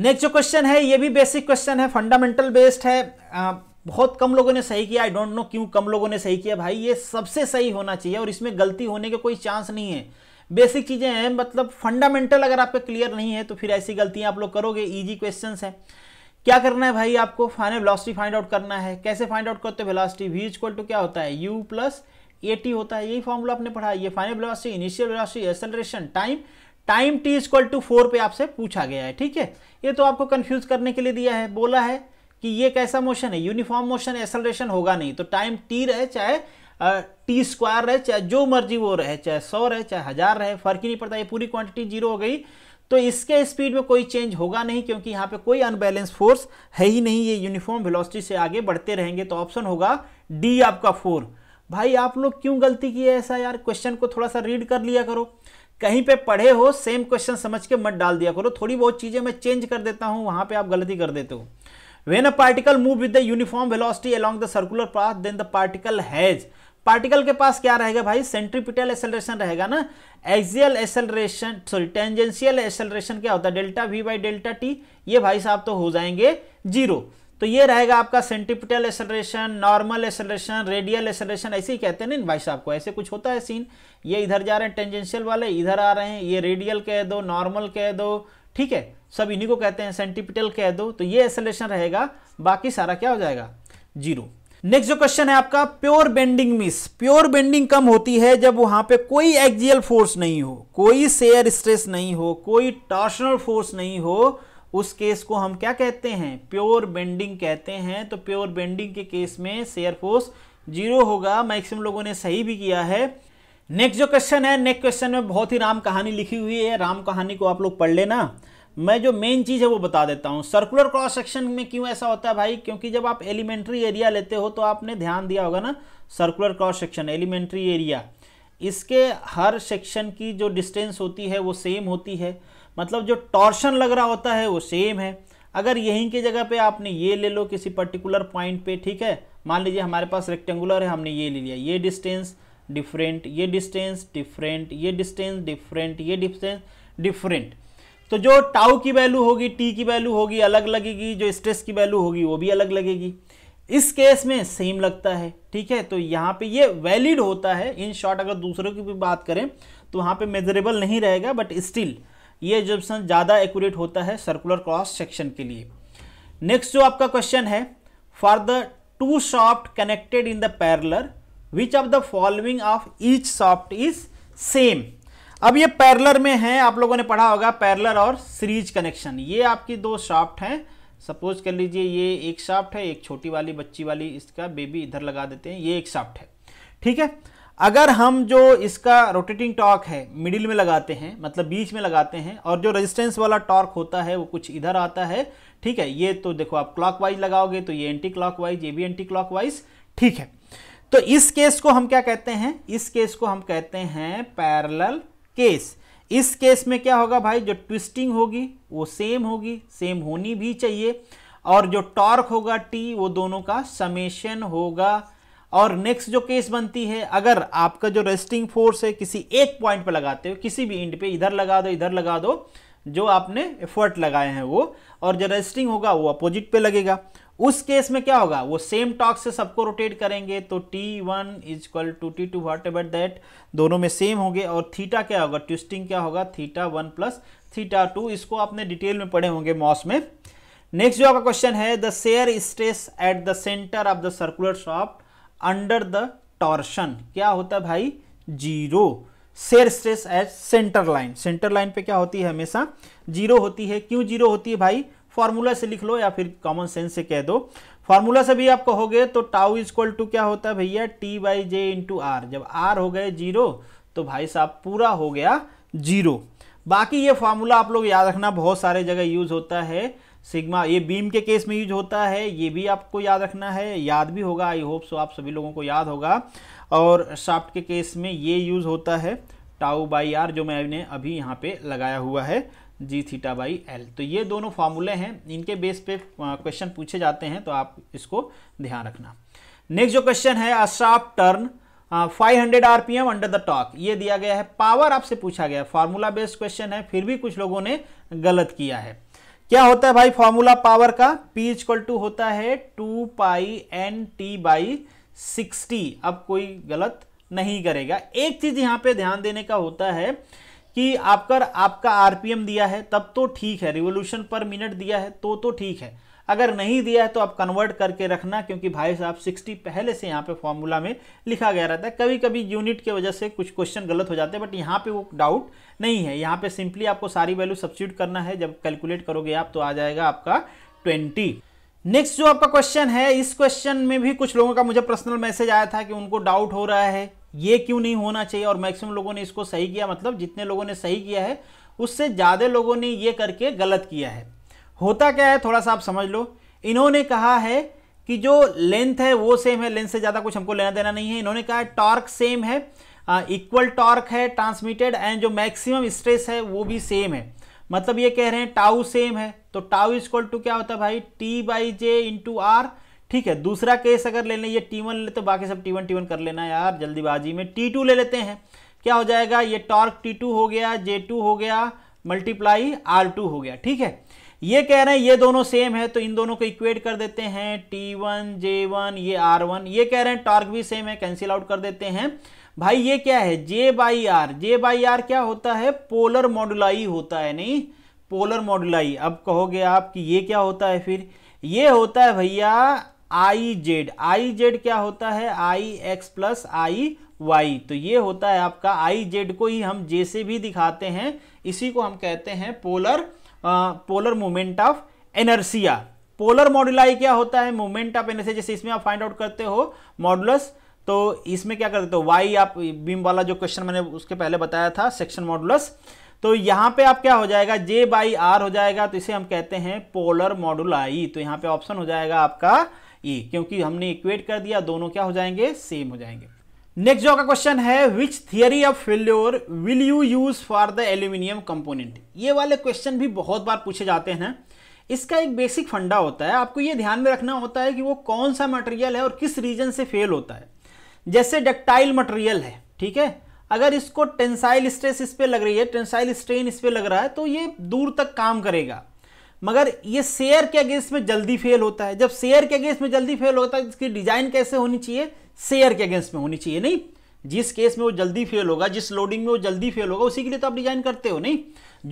नेक्स्ट जो क्वेश्चन है ये भी बेसिक क्वेश्चन है फंडामेंटल बेस्ड है आ, बहुत कम लोगों ने सही किया आई डोंट नो क्यों कम लोगों ने सही किया भाई ये सबसे सही होना चाहिए और इसमें गलती होने के कोई चांस नहीं है बेसिक चीज़ें हैं मतलब फंडामेंटल अगर आपका क्लियर नहीं है तो फिर ऐसी गलतियां आप लोग करोगे इजी क्वेश्चन हैं क्या करना है भाई आपको फाइनल वेलोसिटी फाइंड आउट करना है कैसे फाइंड आउट करते हो वेलोसिटी वी इक्वल टू क्या होता है यू प्लस ए टी होता है यही फॉर्मूला आपने पढ़ा ये final velocity initial velocity acceleration time time T equal to four पे आपसे पूछा गया है ठीक है ये तो आपको कंफ्यूज करने के लिए दिया है बोला है कि ये कैसा मोशन है यूनिफॉर्म मोशन एक्सेलरेशन होगा नहीं तो टाइम टी रहे चाहे टी स्क्वायर रहे चाहे जो मर्जी वो रहे चाहे सौ रहे चाहे हज़ार रहे फर्क ही नहीं पड़ता ये पूरी क्वांटिटी जीरो हो गई तो इसके स्पीड में कोई चेंज होगा नहीं क्योंकि यहाँ पे कोई अनबैलेंस फोर्स है ही नहीं ये यूनिफॉर्म वेलोसिटी से आगे बढ़ते रहेंगे तो ऑप्शन होगा डी आपका फोर भाई आप लोग क्यों गलती की है ऐसा यार क्वेश्चन को थोड़ा सा रीड कर लिया करो कहीं पे पढ़े हो सेम क्वेश्चन समझ के मत डाल दिया करो थोड़ी बहुत चीज़ें मैं चेंज कर देता हूँ वहाँ पे आप गलती कर देते हो when a particle move with the uniform velocity along the circular path then the particle has particle के पास क्या रहेगा भाई सेंट्रीपिटल एक्सेलरेशन रहेगा ना axial acceleration sorry tangential acceleration क्या होता है delta V by delta T ये भाई साहब तो हो जाएंगे जीरो तो ये रहेगा आपका centripetal acceleration normal acceleration radial acceleration ऐसे ही कहते हैं ना भाई साहब को ऐसे कुछ होता है सीन ये इधर जा रहे हैं टेंजेंशियल वाले इधर आ रहे हैं ये रेडियल कह दो नॉर्मल कह दो ठीक है सब इन्हीं को कहते हैं सेंटिपिटल कह दो तो ये एक्सेलरेशन रहेगा बाकी सारा क्या हो जाएगा जीरो नेक्स्ट जो क्वेश्चन है आपका प्योर बेंडिंग मिस प्योर बेंडिंग कम होती है जब वहां पे कोई एक्जियल फोर्स नहीं हो कोई सेयर स्ट्रेस नहीं हो कोई टॉर्शनल फोर्स नहीं हो उस केस को हम क्या कहते हैं प्योर बेंडिंग कहते हैं तो प्योर बेंडिंग के केस में सेयर फोर्स जीरो होगा मैक्सिमम लोगों ने सही भी किया है नेक्स्ट जो क्वेश्चन है नेक्स्ट क्वेश्चन में बहुत ही राम कहानी लिखी हुई है राम कहानी को आप लोग पढ़ लेना मैं जो मेन चीज़ है वो बता देता हूँ सर्कुलर क्रॉस सेक्शन में क्यों ऐसा होता है भाई क्योंकि जब आप एलिमेंट्री एरिया लेते हो तो आपने ध्यान दिया होगा ना circular cross section elementary area इसके हर सेक्शन की जो डिस्टेंस होती है वो सेम होती है मतलब जो टॉर्शन लग रहा होता है वो सेम है अगर यहीं के जगह पे आपने ये ले लो किसी पर्टिकुलर पॉइंट पे ठीक है मान लीजिए हमारे पास रेक्टेंगुलर है हमने ये ले लिया ये डिस्टेंस डिफरेंट ये डिस्टेंस डिफरेंट ये डिस्टेंस डिफरेंट ये डिस्टेंस डिफरेंट तो जो टाउ की वैल्यू होगी टी की वैल्यू होगी अलग लगेगी जो स्ट्रेस की वैल्यू होगी वो भी अलग लगेगी इस केस में सेम लगता है ठीक है तो यहाँ पे ये वैलिड होता है इन शॉर्ट अगर दूसरों की भी बात करें तो वहाँ पे मेजरेबल नहीं रहेगा बट स्टिल ये एजम्पन ज़्यादा एक्यूरेट होता है सर्कुलर क्रॉस सेक्शन के लिए नेक्स्ट जो आपका क्वेश्चन है for the two shaft connected in the parallel which of the following of each shaft is same अब ये पैरलर में है आप लोगों ने पढ़ा होगा पैरलर और सीरीज कनेक्शन ये आपकी दो शाफ्ट हैं सपोज कर लीजिए ये एक शाफ्ट है एक छोटी वाली बच्ची वाली इसका बेबी इधर लगा देते हैं ये एक शाफ्ट है ठीक है अगर हम जो इसका रोटेटिंग टॉर्क है मिडिल में लगाते हैं मतलब बीच में लगाते हैं और जो रेजिस्टेंस वाला टॉर्क होता है वो कुछ इधर आता है ठीक है ये तो देखो आप क्लॉकवाइज लगाओगे तो ये एंटी क्लॉकवाइज ये भी एंटी क्लॉकवाइज ठीक है तो इस केस को हम क्या कहते हैं इस केस को हम कहते हैं पैरल केस इस केस में क्या होगा भाई जो ट्विस्टिंग होगी वो सेम होगी सेम होनी भी चाहिए और जो टॉर्क होगा टी वो दोनों का समेशन होगा और नेक्स्ट जो केस बनती है अगर आपका जो रेस्टिंग फोर्स है किसी एक पॉइंट पे लगाते हो किसी भी इंड पे इधर लगा दो इधर लगा दो जो आपने एफर्ट लगाए हैं वो और जो रेस्टिंग होगा वो अपोजिट पे लगेगा उस केस में क्या होगा वो सेम टॉक से सबको रोटेट करेंगे तो T1 one is equal to T two whatever that दोनों में सेम होंगे और थीटा क्या होगा ट्विस्टिंग क्या होगा theta one plus theta two इसको आपने डिटेल में पढ़े होंगे मॉस में नेक्स्ट जो आपका क्वेश्चन है the shear stress at the centre of the circular shaft under the torsion क्या होता है भाई zero shear stress at centre line centre line पे क्या होती है हमेशा जीरो होती है क्यों जीरो होती है भाई फॉर्मूला से लिख लो या फिर कॉमन सेंस से कह दो फॉर्मूला से भी आप कहोगे तो टाउ इज इक्वल टू क्या होता है भैया T by J into R जब आर हो गए जीरो तो भाई साहब पूरा हो गया जीरो बाकी ये फार्मूला आप लोग याद रखना बहुत सारे जगह यूज होता है सिग्मा ये बीम के केस में यूज होता है ये भी आपको याद रखना है याद भी होगा आई होप सो आप सभी लोगों को याद होगा और शाफ्ट के केस में ये यूज होता है टाउ बाई आर जो मैंने अभी यहाँ पे लगाया हुआ है जी थीटा बाई एल तो ये दोनों फार्मूले हैं इनके बेस पे क्वेश्चन पूछे जाते हैं तो आप इसको ध्यान रखना नेक्स्ट जो क्वेश्चन है a shaft turn 500 hundred under the torque ये दिया गया है पावर आपसे पूछा गया है फार्मूला बेस्ड क्वेश्चन है फिर भी कुछ लोगों ने गलत किया है क्या होता है भाई फार्मूला पावर का पी इक्वल टू होता है two pi N T by sixty अब कोई गलत नहीं करेगा एक चीज यहां पे ध्यान देने का होता है कि आपका आपका आरपीएम दिया है तब तो ठीक है रिवोल्यूशन पर मिनट दिया है तो तो ठीक है अगर नहीं दिया है तो आप कन्वर्ट करके रखना क्योंकि भाई साहब 60 पहले से यहाँ पे फॉर्मूला में लिखा गया रहता है कभी कभी यूनिट की वजह से कुछ क्वेश्चन गलत हो जाते हैं बट यहाँ पे वो डाउट नहीं है यहाँ पे सिंपली आपको सारी वैल्यू सब्सिट्यूट करना है जब कैलकुलेट करोगे आप तो आ जाएगा आपका ट्वेंटी नेक्स्ट जो आपका क्वेश्चन है इस क्वेश्चन में भी कुछ लोगों का मुझे पर्सनल मैसेज आया था कि उनको डाउट हो रहा है ये क्यों नहीं होना चाहिए और मैक्सिमम लोगों ने इसको सही किया मतलब जितने लोगों ने सही किया है उससे ज़्यादा लोगों ने ये करके गलत किया है होता क्या है थोड़ा सा आप समझ लो इन्होंने कहा है कि जो लेंथ है वो सेम है लेंथ से ज़्यादा कुछ हमको लेना देना नहीं है इन्होंने कहा टॉर्क सेम है इक्वल टॉर्क है ट्रांसमिटेड एंड जो मैक्सिमम स्ट्रेस है वो भी सेम है मतलब ये कह रहे हैं टाउ सेम है तो टाउ इज इक्वल टू क्या होता है भाई T by J into R ठीक है दूसरा केस अगर ले लें ये टी वन ले तो बाकी सब टी वन टी वन कर लेना यार जल्दीबाजी में टी टू ले लेते हैं क्या हो जाएगा ये टॉर्क टी टू हो गया जे टू हो गया मल्टीप्लाई आर टू हो गया ठीक है ये कह रहे हैं ये दोनों सेम है तो इन दोनों को इक्वेट कर देते हैं टी वन जे वन ये आर वन ये कह रहे हैं टॉर्क भी सेम है कैंसिल आउट कर देते हैं भाई ये क्या है J by R J by R क्या होता है पोलर मॉडुलाई होता है नहीं पोलर मॉडुलाई अब कहोगे आप कि ये क्या होता है फिर ये होता है भैया आई जेड आई जेड क्या होता है I X plus I Y तो ये होता है आपका आई जेड को ही हम जैसे भी दिखाते हैं इसी को हम कहते हैं polar polar moment of inertia polar moduli क्या होता है मोमेंट ऑफ एनर्सिया जैसे इसमें आप फाइंड आउट करते हो मॉडुलस तो इसमें क्या करते हो वाई आप बीम वाला जो क्वेश्चन मैंने उसके पहले बताया था सेक्शन मॉडुलस तो यहां पे आप क्या हो जाएगा जे बाई आर हो जाएगा तो इसे हम कहते हैं पोलर मॉडुलाई तो यहां पे ऑप्शन हो जाएगा आपका ई e, क्योंकि हमने इक्वेट कर दिया दोनों क्या हो जाएंगे सेम हो जाएंगे नेक्स्ट जो का क्वेश्चन है which theory of failure will you use for the aluminium component ये वाले क्वेश्चन भी बहुत बार पूछे जाते हैं इसका एक बेसिक फंडा होता है आपको ये ध्यान में रखना होता है कि वो कौन सा मटेरियल है और किस रीजन से फेल होता है जैसे डक्टाइल मटेरियल है ठीक है अगर इसको टेंसाइल स्ट्रेस इस पर लग रही है टेंसाइल स्ट्रेन इस पर लग रहा है तो ये दूर तक काम करेगा मगर ये शेयर के अगेंस्ट में जल्दी फेल होता है जब शेयर के अगेंस्ट में जल्दी फेल होता है तो इसकी डिजाइन कैसे होनी चाहिए शेयर के अगेंस्ट में होनी चाहिए नहीं जिस केस में वो जल्दी फेल होगा जिस लोडिंग में वो जल्दी फेल होगा उसी के लिए तो आप डिजाइन करते हो नहीं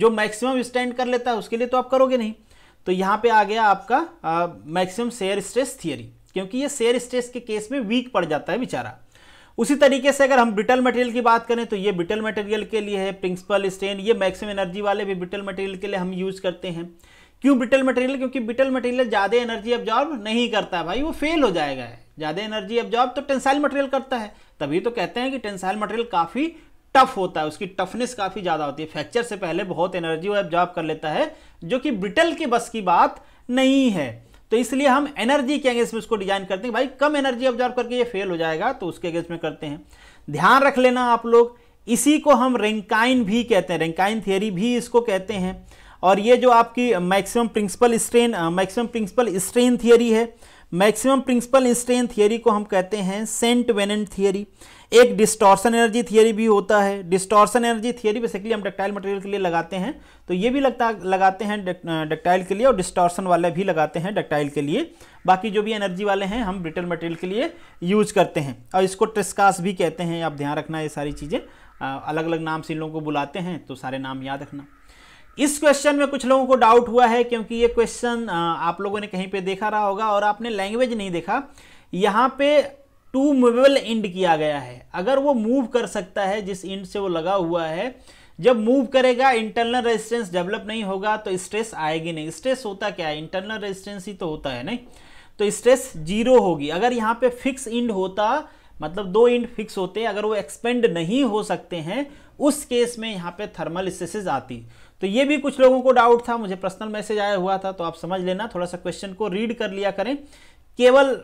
जो मैक्सिमम स्टैंड कर लेता है उसके लिए तो आप करोगे नहीं तो यहाँ पे आ गया आपका मैक्सिमम शेयर स्ट्रेस थियरी क्योंकि ये शेयर स्ट्रेस के केस में वीक पड़ जाता है बेचारा उसी तरीके से अगर हम ब्रिटल मटेरियल की बात करें तो ये ब्रिटल मटेरियल के लिए है प्रिंसिपल स्टेन ये मैक्सिमम एनर्जी वाले भी ब्रिटल मटेरियल के लिए हम यूज करते हैं क्यों ब्रिटल मटेरियल क्योंकि ब्रिटल मटेरियल ज़्यादा एनर्जी अब्जॉर्ब नहीं करता भाई वो फेल हो जाएगा ज़्यादा एनर्जी अब्जॉर्ब तो टेंसाइल मटेरियल करता है तभी तो कहते हैं कि टेंसाइल मटेरियल काफ़ी टफ होता है उसकी टफनेस काफ़ी ज़्यादा होती है फ्रैक्चर से पहले बहुत एनर्जी वो एब्जॉर्ब कर लेता है जो कि ब्रिटल के बस की बात नहीं है तो इसलिए हम एनर्जी के अगेंस्ट में उसको डिजाइन करते हैं भाई कम एनर्जी ऑब्जॉर्व करके ये फेल हो जाएगा तो उसके अगेंस्ट में करते हैं ध्यान रख लेना आप लोग इसी को हम रेंकाइन भी कहते हैं रेंकाइन थियरी भी इसको कहते हैं और ये जो आपकी maximum principal strain maximum principal strain theory है मैक्सिमम प्रिंसिपल स्ट्रेन थियरी को हम कहते हैं सेंट वेनेंट थियरी एक डिस्टॉर्सन एनर्जी थियरी भी होता है डिस्टॉर्सन एनर्जी थियरी बेसिकली हम डक्टाइल मटेरियल के लिए लगाते हैं तो ये भी लगता लगाते हैं डक्टाइल के लिए और डिस्टॉर्सन वाले भी लगाते हैं डक्टाइल के लिए बाकी जो भी एनर्जी वाले हैं हम ब्रिटल मटेरियल के लिए यूज करते हैं और इसको ट्रिस्कास भी कहते हैं आप ध्यान रखना ये सारी चीज़ें अलग अलग नाम से इन लोगों को बुलाते हैं तो सारे नाम याद रखना इस क्वेश्चन में कुछ लोगों को डाउट हुआ है क्योंकि ये क्वेश्चन आप लोगों ने कहीं पे देखा रहा होगा और आपने लैंग्वेज नहीं देखा यहाँ पे टू मूवेबल इंड किया गया है अगर वो मूव कर सकता है जिस इंड से वो लगा हुआ है जब मूव करेगा इंटरनल रेजिस्टेंस डेवलप नहीं होगा तो स्ट्रेस आएगी नहीं स्ट्रेस होता क्या है इंटरनल रेजिस्टेंस ही तो होता है नहीं तो स्ट्रेस जीरो होगी अगर यहाँ पे फिक्स इंड होता मतलब दो इंड फिक्स होते अगर वो एक्सपेंड नहीं हो सकते हैं उस केस में यहाँ पे थर्मल स्ट्रेसेस आती तो ये भी कुछ लोगों को डाउट था मुझे पर्सनल मैसेज आया हुआ था तो आप समझ लेना थोड़ा सा क्वेश्चन को रीड कर लिया करें केवल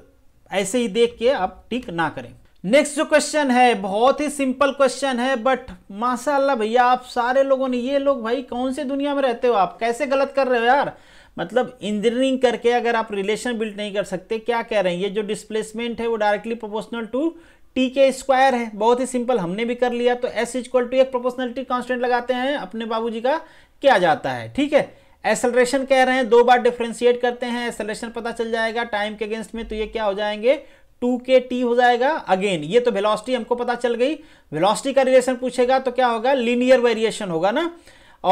ऐसे ही देख के आप टिक ना करें नेक्स्ट जो क्वेश्चन है बहुत ही सिंपल क्वेश्चन है बट माशाल्लाह भैया आप सारे लोगों ने ये लोग भाई कौन से दुनिया में रहते हो आप कैसे गलत कर रहे हो यार मतलब इंजीनियरिंग करके अगर आप रिलेशन बिल्ड नहीं कर सकते क्या कह रहे हैं ये जो डिस्प्लेसमेंट है वो डायरेक्टली प्रोपोर्शनल टू टी के स्क्वायर है बहुत ही सिंपल हमने भी कर लिया तो एस इक्वल टू एक प्रोपोर्शनलिटी कांस्टेंट लगाते हैं अपने बाबूजी का क्या जाता है ठीक है एसलरेशन कह रहे हैं दो बार डिफ्रेंशिएट करते हैं एसलरेशन पता चल जाएगा टाइम के अगेंस्ट में तो ये क्या हो जाएंगे टू के टी हो जाएगा अगेन ये तो वेलोसिटी हमको पता चल गई वेलोसिटी का रिलेशन पूछेगा तो क्या होगा लीनियर वेरिएशन होगा ना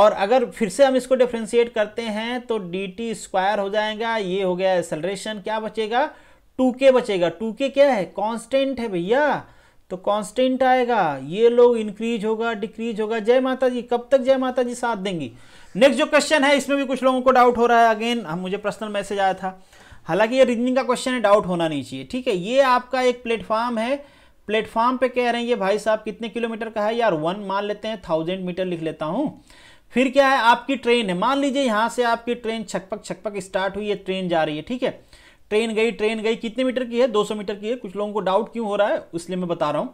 और अगर फिर से हम इसको डिफ्रेंशिएट करते हैं तो डी टी स्क्वायर हो जाएगा ये हो गया एसलरेशन क्या बचेगा टू के बचेगा टू के क्या है कांस्टेंट है भैया तो कांस्टेंट आएगा ये लोग इंक्रीज होगा डिक्रीज होगा जय माता जी कब तक जय माता जी साथ देंगी नेक्स्ट जो क्वेश्चन है इसमें भी कुछ लोगों को डाउट हो रहा है अगेन हम मुझे पर्सनल मैसेज आया था हालांकि ये रीजनिंग का क्वेश्चन है डाउट होना नहीं चाहिए ठीक है ये आपका एक प्लेटफॉर्म है प्लेटफॉर्म पे कह रहे हैं ये भाई साहब कितने किलोमीटर का है यार वन मान लेते हैं थाउजेंड मीटर लिख लेता हूँ फिर क्या है आपकी ट्रेन है मान लीजिए यहाँ से आपकी ट्रेन छकपक छकपक स्टार्ट हुई है ट्रेन जा रही है ठीक है ट्रेन गई ट्रेन गई कितने मीटर की है 200 मीटर की है कुछ लोगों को डाउट क्यों हो रहा है इसलिए मैं बता रहा हूँ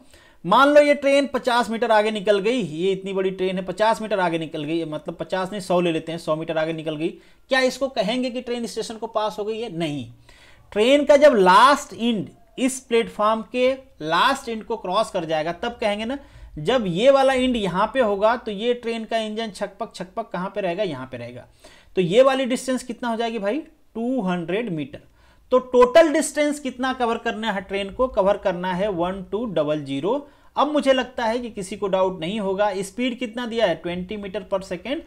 मान लो ये ट्रेन 50 मीटर आगे निकल गई ये इतनी बड़ी ट्रेन है 50 मीटर आगे निकल गई मतलब 50 नहीं 100 ले लेते हैं 100 मीटर आगे निकल गई क्या इसको कहेंगे कि ट्रेन स्टेशन को पास हो गई है नहीं ट्रेन का जब लास्ट इंड इस प्लेटफॉर्म के लास्ट इंड को क्रॉस कर जाएगा तब कहेंगे ना जब ये वाला इंड यहाँ पे होगा तो ये ट्रेन का इंजन छकपक छकपक कहाँ पे रहेगा यहाँ पे रहेगा तो ये वाली डिस्टेंस कितना हो जाएगी भाई 200 मीटर तो टोटल डिस्टेंस कितना कवर करना है ट्रेन को कवर करना है वन टू डबल जीरो अब मुझे लगता है कि किसी को डाउट नहीं होगा स्पीड कितना दिया है ट्वेंटी मीटर पर सेकेंड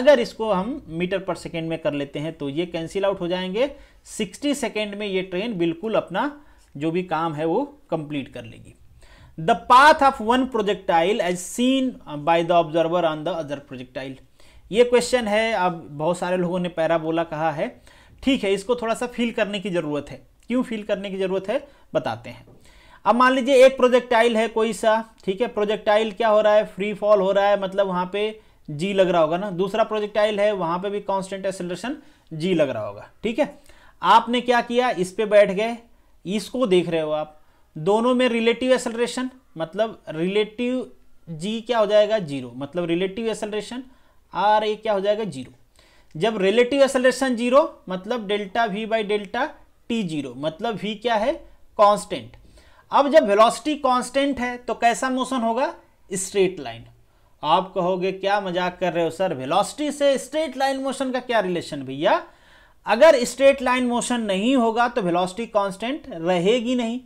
अगर इसको हम मीटर पर सेकेंड में कर लेते हैं तो ये कैंसिल आउट हो जाएंगे सिक्सटी सेकेंड में ये ट्रेन बिल्कुल अपना जो भी काम है वो कंप्लीट कर लेगी the path of one projectile as seen by the observer on the other projectile ये क्वेश्चन है अब बहुत सारे लोगों ने पैराबोला कहा है ठीक है इसको थोड़ा सा फील करने की ज़रूरत है क्यों फील करने की ज़रूरत है बताते हैं अब मान लीजिए एक प्रोजेक्टाइल है कोई सा ठीक है प्रोजेक्टाइल क्या हो रहा है फ्री फॉल हो रहा है मतलब वहां पे जी लग रहा होगा ना दूसरा प्रोजेक्टाइल है वहां पे भी कांस्टेंट एसेलरेशन जी लग रहा होगा ठीक है आपने क्या किया इस पे बैठ गए इसको देख रहे हो आप दोनों में रिलेटिव एसेलरेशन मतलब रिलेटिव जी क्या हो जाएगा जीरो मतलब रिलेटिव एसेलरेशन आर ए क्या हो जाएगा जीरो जब रिलेटिव एसलेशन जीरो मतलब delta V by delta T zero मतलब वी क्या है कांस्टेंट अब जब वेलोसिटी कांस्टेंट है तो कैसा मोशन होगा स्ट्रेट लाइन आप कहोगे क्या मजाक कर रहे हो सर वेलोसिटी से स्ट्रेट लाइन मोशन का क्या रिलेशन भैया अगर स्ट्रेट लाइन मोशन नहीं होगा तो वेलोसिटी कांस्टेंट रहेगी नहीं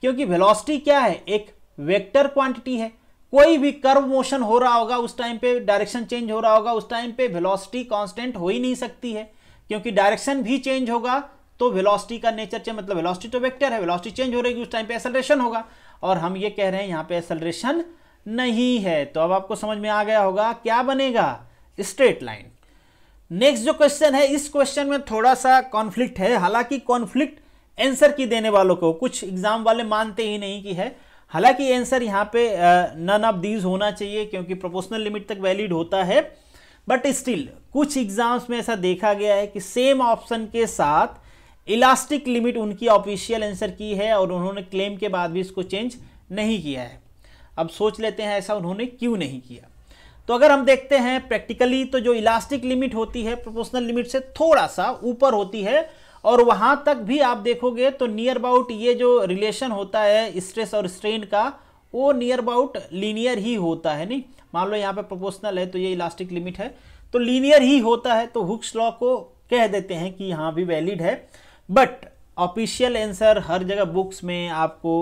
क्योंकि वेलोसिटी क्या है एक वेक्टर क्वांटिटी है कोई भी कर्व मोशन हो रहा होगा उस टाइम पे डायरेक्शन चेंज हो रहा होगा उस टाइम पे वेलोसिटी कांस्टेंट हो ही नहीं सकती है क्योंकि डायरेक्शन भी चेंज होगा तो वेलोसिटी का नेचर चेंज मतलब वेलोसिटी तो वेक्टर है वेलोसिटी चेंज हो रहेगी उस टाइम पे एसलरेशन होगा और हम ये कह रहे हैं यहाँ पे एसलरेशन नहीं है तो अब आपको समझ में आ गया होगा क्या बनेगा स्ट्रेट लाइन नेक्स्ट जो क्वेश्चन है इस क्वेश्चन में थोड़ा सा कॉन्फ्लिक्ट है हालांकि कॉन्फ्लिक्ट आंसर की देने वालों को कुछ एग्जाम वाले मानते ही नहीं कि है हालांकि आंसर यहाँ पे नन ऑफ दीज होना चाहिए क्योंकि प्रोपोर्शनल लिमिट तक वैलिड होता है बट स्टिल कुछ एग्जाम्स में ऐसा देखा गया है कि सेम ऑप्शन के साथ इलास्टिक लिमिट उनकी ऑफिशियल आंसर की है और उन्होंने क्लेम के बाद भी इसको चेंज नहीं किया है अब सोच लेते हैं ऐसा उन्होंने क्यों नहीं किया तो अगर हम देखते हैं प्रैक्टिकली तो जो इलास्टिक लिमिट होती है प्रोपोर्शनल लिमिट से थोड़ा सा ऊपर होती है और वहाँ तक भी आप देखोगे तो नियर अबाउट ये जो रिलेशन होता है स्ट्रेस और स्ट्रेन का वो नियर अबाउट लीनियर ही होता है नहीं मान लो यहाँ पे प्रोपोर्शनल है तो ये इलास्टिक लिमिट है तो लीनियर ही होता है तो हुक्स लॉ को कह देते हैं कि यहाँ भी वैलिड है बट ऑफिशियल एंसर हर जगह बुक्स में आपको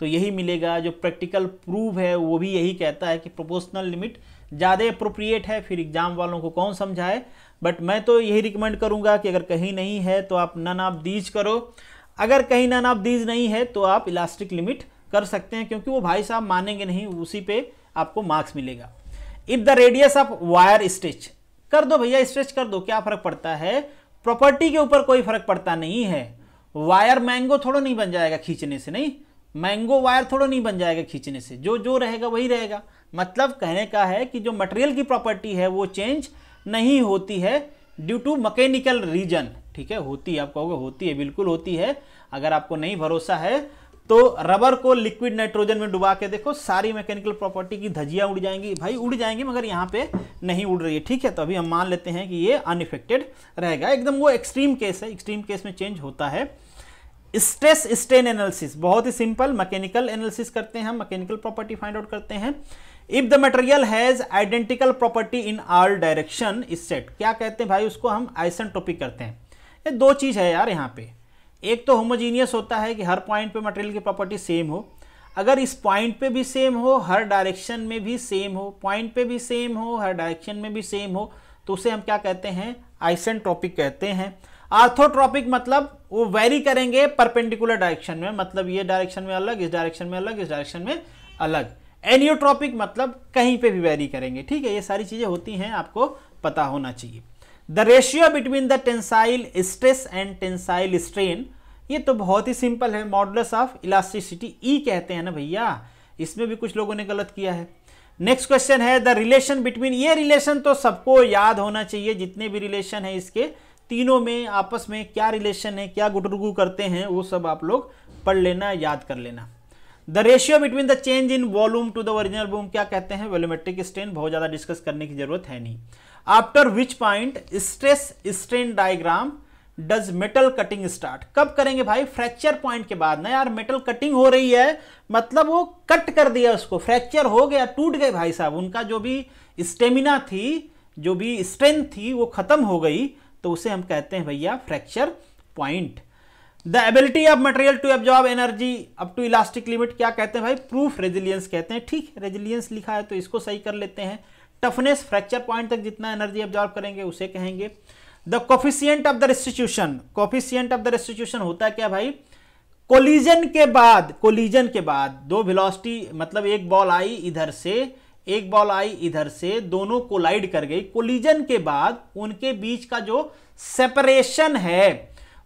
तो यही मिलेगा जो प्रैक्टिकल प्रूव है वो भी यही कहता है कि प्रोपोर्शनल लिमिट ज़्यादा अप्रोप्रिएट है फिर एग्जाम वालों को कौन समझाए बट मैं तो यही रिकमेंड करूंगा कि अगर कहीं नहीं है तो आप नन आप दीज करो अगर कहीं नन आप दीज नहीं है तो आप इलास्टिक लिमिट कर सकते हैं क्योंकि वो भाई साहब मानेंगे नहीं उसी पे आपको मार्क्स मिलेगा if the radius of wire stretch कर दो भैया स्ट्रेच कर दो क्या फर्क पड़ता है प्रॉपर्टी के ऊपर कोई फर्क पड़ता नहीं है वायर मैंगो थोड़ा नहीं बन जाएगा खींचने से नहीं मैंगो वायर थोड़ा नहीं बन जाएगा खींचने से जो जो रहेगा वही रहेगा मतलब कहने का है कि जो मटेरियल की प्रॉपर्टी है वो चेंज नहीं होती है ड्यू टू मकैनिकल रीजन ठीक है होती है आप कहोगे होती है बिल्कुल होती है अगर आपको नहीं भरोसा है तो रबर को लिक्विड नाइट्रोजन में डुबा के देखो सारी मैकेनिकल प्रॉपर्टी की धजिया उड़ जाएंगी भाई उड़ जाएंगी मगर यहाँ पे नहीं उड़ रही है ठीक है तो अभी हम मान लेते हैं कि ये अनइफेक्टेड रहेगा एकदम वो एक्सट्रीम केस है एक्सट्रीम केस में चेंज होता है स्ट्रेस स्ट्रेन एनालिसिस बहुत ही सिंपल मैकेनिकल एनालिसिस करते हैं हम मैकेनिकल प्रॉपर्टी फाइंड आउट करते हैं if the material has identical property in all direction is said क्या कहते हैं भाई उसको हम टॉपिक करते हैं ये दो चीज़ है यार यहाँ पे एक तो होमोजीनियस होता है कि हर पॉइंट पे मटेरियल की प्रॉपर्टी सेम हो अगर इस पॉइंट पे भी सेम हो हर डायरेक्शन में भी सेम हो पॉइंट पे भी सेम हो हर डायरेक्शन में भी सेम हो तो उसे हम क्या कहते हैं आइसेंट्रोपिक कहते हैं आर्थोट्रॉपिक मतलब वो वेरी करेंगे परपेंडिकुलर डायरेक्शन में मतलब ये डायरेक्शन में अलग इस डायरेक्शन में अलग इस डायरेक्शन में अलग एनियोट्रॉपिक मतलब कहीं पे भी वैरी करेंगे ठीक है ये सारी चीज़ें होती हैं आपको पता होना चाहिए the ratio between the tensile stress and tensile strain ये तो बहुत ही सिंपल है मॉडल्स ऑफ इलास्टिसिटी ई कहते हैं ना भैया इसमें भी कुछ लोगों ने गलत किया है नेक्स्ट क्वेश्चन है द रिलेशन बिटवीन ये रिलेशन तो सबको याद होना चाहिए जितने भी रिलेशन है इसके तीनों में आपस में क्या रिलेशन है क्या गुटरगु करते हैं वो सब आप लोग पढ़ लेना याद कर लेना the ratio between the change in volume to the original volume क्या कहते हैं वॉल्यूमेट्रिक स्ट्रेन बहुत ज़्यादा डिस्कस करने की जरूरत है नहीं after which point stress strain diagram does metal cutting start कब करेंगे भाई फ्रैक्चर पॉइंट के बाद ना यार मेटल कटिंग हो रही है मतलब वो कट कर दिया उसको फ्रैक्चर हो गया टूट गए भाई साहब उनका जो भी स्टेमिना थी जो भी स्ट्रेंथ थी वो खत्म हो गई तो उसे हम कहते हैं भैया fracture point the ability of material to absorb energy up to elastic limit क्या कहते हैं भाई प्रूफ रेजिलियंस कहते हैं ठीक रेजिलियंस लिखा है तो इसको सही कर लेते हैं टफनेस फ्रैक्चर पॉइंट तक जितना एनर्जी एब्जॉर्ब करेंगे उसे कहेंगे the coefficient of the restitution coefficient of the restitution होता है क्या भाई कोलिजन के बाद कोलिजन के बाद दो वेलोसिटी मतलब एक बॉल आई इधर से एक बॉल आई इधर से दोनों कोलाइड कर गई कोलिजन के बाद उनके बीच का जो सेपरेशन है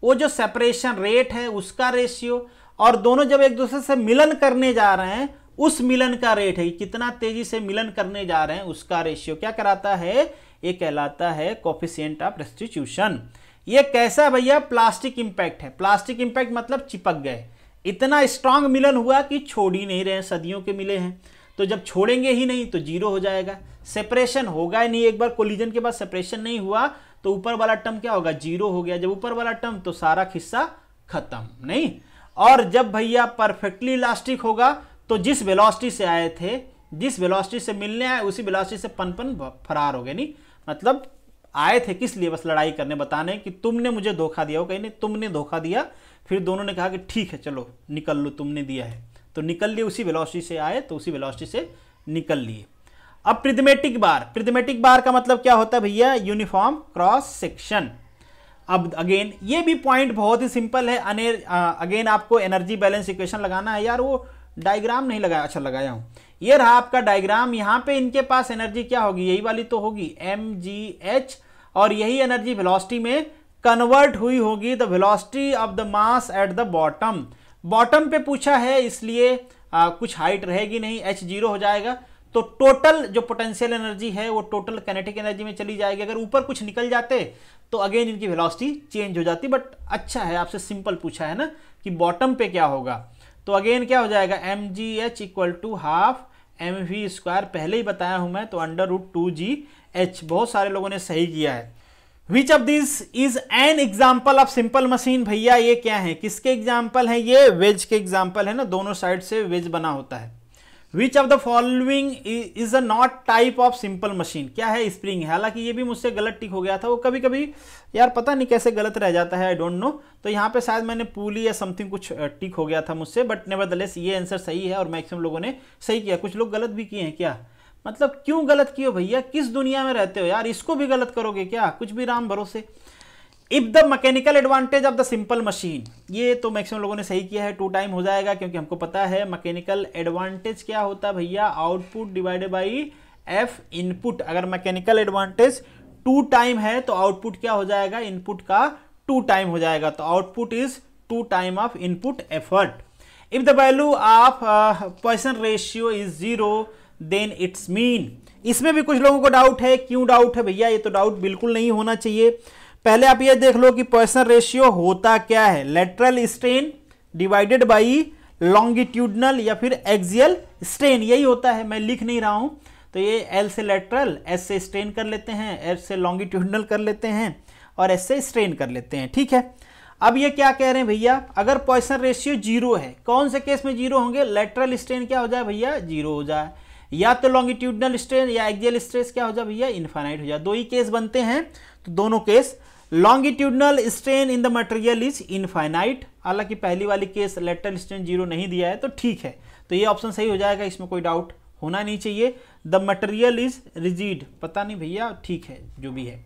वो जो सेपरेशन रेट है उसका रेशियो और दोनों जब एक दूसरे से मिलन करने जा रहे हैं उस मिलन का रेट है कितना तेजी से मिलन करने जा रहे हैं उसका रेशियो क्या कराता है ये कहलाता है कॉफिशियंट ऑफ रेस्टिट्यूशन ये कैसा भैया प्लास्टिक इंपैक्ट है प्लास्टिक इंपैक्ट मतलब चिपक गए इतना स्ट्रांग मिलन हुआ कि छोड़ ही नहीं रहे सदियों के मिले हैं तो जब छोड़ेंगे ही नहीं तो जीरो हो जाएगा सेपरेशन होगा ही नहीं एक बार कोलिजन के बाद सेपरेशन नहीं हुआ तो ऊपर वाला टर्म क्या होगा जीरो हो गया जब ऊपर वाला टर्म तो सारा खिस्सा खत्म नहीं और जब भैया परफेक्टली इलास्टिक होगा तो जिस वेलोसिटी से आए थे जिस वेलोसिटी से मिलने आए उसी वेलोसिटी से पनपन फरार हो गए नहीं मतलब आए थे किस लिए बस लड़ाई करने बताने कि तुमने मुझे धोखा दिया हो कहीं नहीं तुमने धोखा दिया फिर दोनों ने कहा कि ठीक है चलो निकल लो तुमने दिया है तो निकल लिए उसी वेलोसिटी से आए तो उसी वेलोसिटी से निकल लिए अब प्रिदमेटिक बार प्रिदमेटिक बार का मतलब क्या होता है भैया यूनिफॉर्म क्रॉस सेक्शन अब अगेन ये भी पॉइंट बहुत ही सिंपल है अगेन आपको एनर्जी बैलेंस इक्वेशन लगाना है यार वो डायग्राम नहीं लगाया अच्छा लगाया हूं ये रहा आपका डायग्राम यहां पे इनके पास एनर्जी क्या होगी यही वाली तो होगी एम जी एच और यही एनर्जी वेलोसिटी में कन्वर्ट हुई होगी the velocity of the mass at the bottom bottom पे पूछा है इसलिए आ, कुछ हाइट रहेगी नहीं एच जीरो हो जाएगा तो टोटल जो पोटेंशियल एनर्जी है वो टोटल कैनेटिक एनर्जी में चली जाएगी अगर ऊपर कुछ निकल जाते तो अगेन इनकी वेलोसिटी चेंज हो जाती बट अच्छा है आपसे सिंपल पूछा है ना कि बॉटम पे क्या होगा तो अगेन क्या हो जाएगा M G H equal to half M V square पहले ही बताया हूं मैं तो under root two G H बहुत सारे लोगों ने सही किया है which of this is an example of simple machine भैया ये क्या है किसके एग्जाम्पल है ये वेज के एग्जाम्पल है ना दोनों साइड से वेज बना होता है which of the following is a not type of simple machine क्या है स्प्रिंग हालांकि ये भी मुझसे गलत टिक हो गया था वो कभी कभी यार पता नहीं कैसे गलत रह जाता है आई डोंट नो तो यहाँ पे शायद मैंने पूली या समथिंग कुछ टिक हो गया था मुझसे बट नेवर ये आंसर सही है और मैक्सिमम लोगों ने सही किया कुछ लोग गलत भी किए हैं क्या मतलब क्यों गलत किए भैया किस दुनिया में रहते हो यार इसको भी गलत करोगे क्या कुछ भी राम भरोसे if the mechanical advantage of the simple machine ये तो मैक्सिमम लोगों ने सही किया है टू टाइम हो जाएगा क्योंकि हमको पता है मैकेनिकल एडवांटेज क्या होता है भैया output divided by F input अगर मैकेनिकल एडवांटेज टू टाइम है तो आउटपुट क्या हो जाएगा इनपुट का टू टाइम हो जाएगा तो output is two time of input effort if the value of Poisson ratio is zero then it's mean इसमें भी कुछ लोगों को डाउट है क्यों डाउट है भैया ये तो डाउट बिल्कुल नहीं होना चाहिए पहले आप ये देख लो कि पॉइसन रेशियो होता क्या है lateral strain divided by longitudinal या फिर एक्जियल स्ट्रेन यही होता है मैं लिख नहीं रहा हूँ तो ये एल से लेटरल एस से स्ट्रेन कर लेते हैं एस से लॉन्गिट्यूडनल कर लेते हैं और एस से स्ट्रेन कर लेते हैं ठीक है अब ये क्या कह रहे हैं भैया अगर पॉइसन रेशियो जीरो है कौन से केस में जीरो होंगे लेटरल स्ट्रेन क्या हो जाए भैया जीरो हो जाए या तो लॉन्गिट्यूडनल स्ट्रेस या एक्जियल स्ट्रेस क्या हो जाए भैया इन्फाइनाइट हो जाए दो ही केस बनते हैं तो दोनों case longitudinal strain in the material is infinite हालांकि पहली वाली केस लेटरल स्ट्रेन जीरो नहीं दिया है तो ठीक है तो ये ऑप्शन सही हो जाएगा इसमें कोई डाउट होना नहीं चाहिए द मटेरियल इज रिजिड पता नहीं भैया ठीक है जो भी है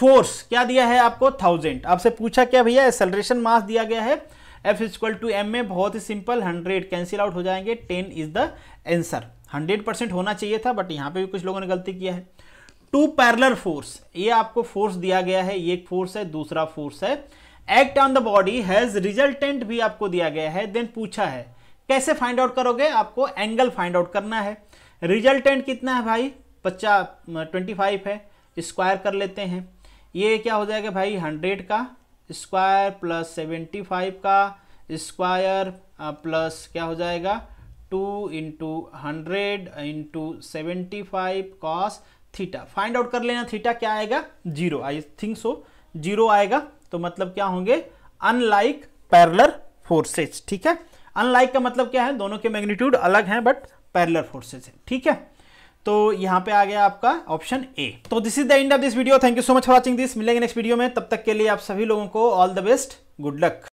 फोर्स क्या दिया है आपको थाउजेंड आपसे पूछा क्या भैया एक्सलरेशन मास दिया गया है F equal to M A बहुत ही सिंपल हंड्रेड कैंसिल आउट हो जाएंगे ten is the answer hundred percent होना चाहिए था बट यहाँ पे भी कुछ लोगों ने गलती किया है टू पैरलर फोर्स ये आपको फोर्स दिया गया है ये एक फोर्स है दूसरा फोर्स है act on the body has resultant भी आपको दिया गया है देन पूछा है कैसे फाइंड आउट करोगे आपको एंगल फाइंड आउट करना है रिजल्टेंट कितना है भाई पच्चा ट्वेंटी है स्क्वायर कर लेते हैं ये क्या हो जाएगा भाई हंड्रेड का स्क्वायर प्लस सेवेंटी का स्क्वायर प्लस uh, क्या हो जाएगा two into hundred into seventy five cos theta find out कर लेना थीटा क्या आएगा zero I think so zero आएगा तो मतलब क्या होंगे अनलाइक पैरलर फोर्सेज ठीक है अनलाइक का मतलब क्या है दोनों के मैग्नीट्यूड अलग हैं बट पैरलर फोर्सेज है ठीक है तो यहां पे आ गया आपका ऑप्शन ए तो this is the end of this video thank you so much for watching this मिलेंगे नेक्स्ट वीडियो में तब तक के लिए आप सभी लोगों को all the best good luck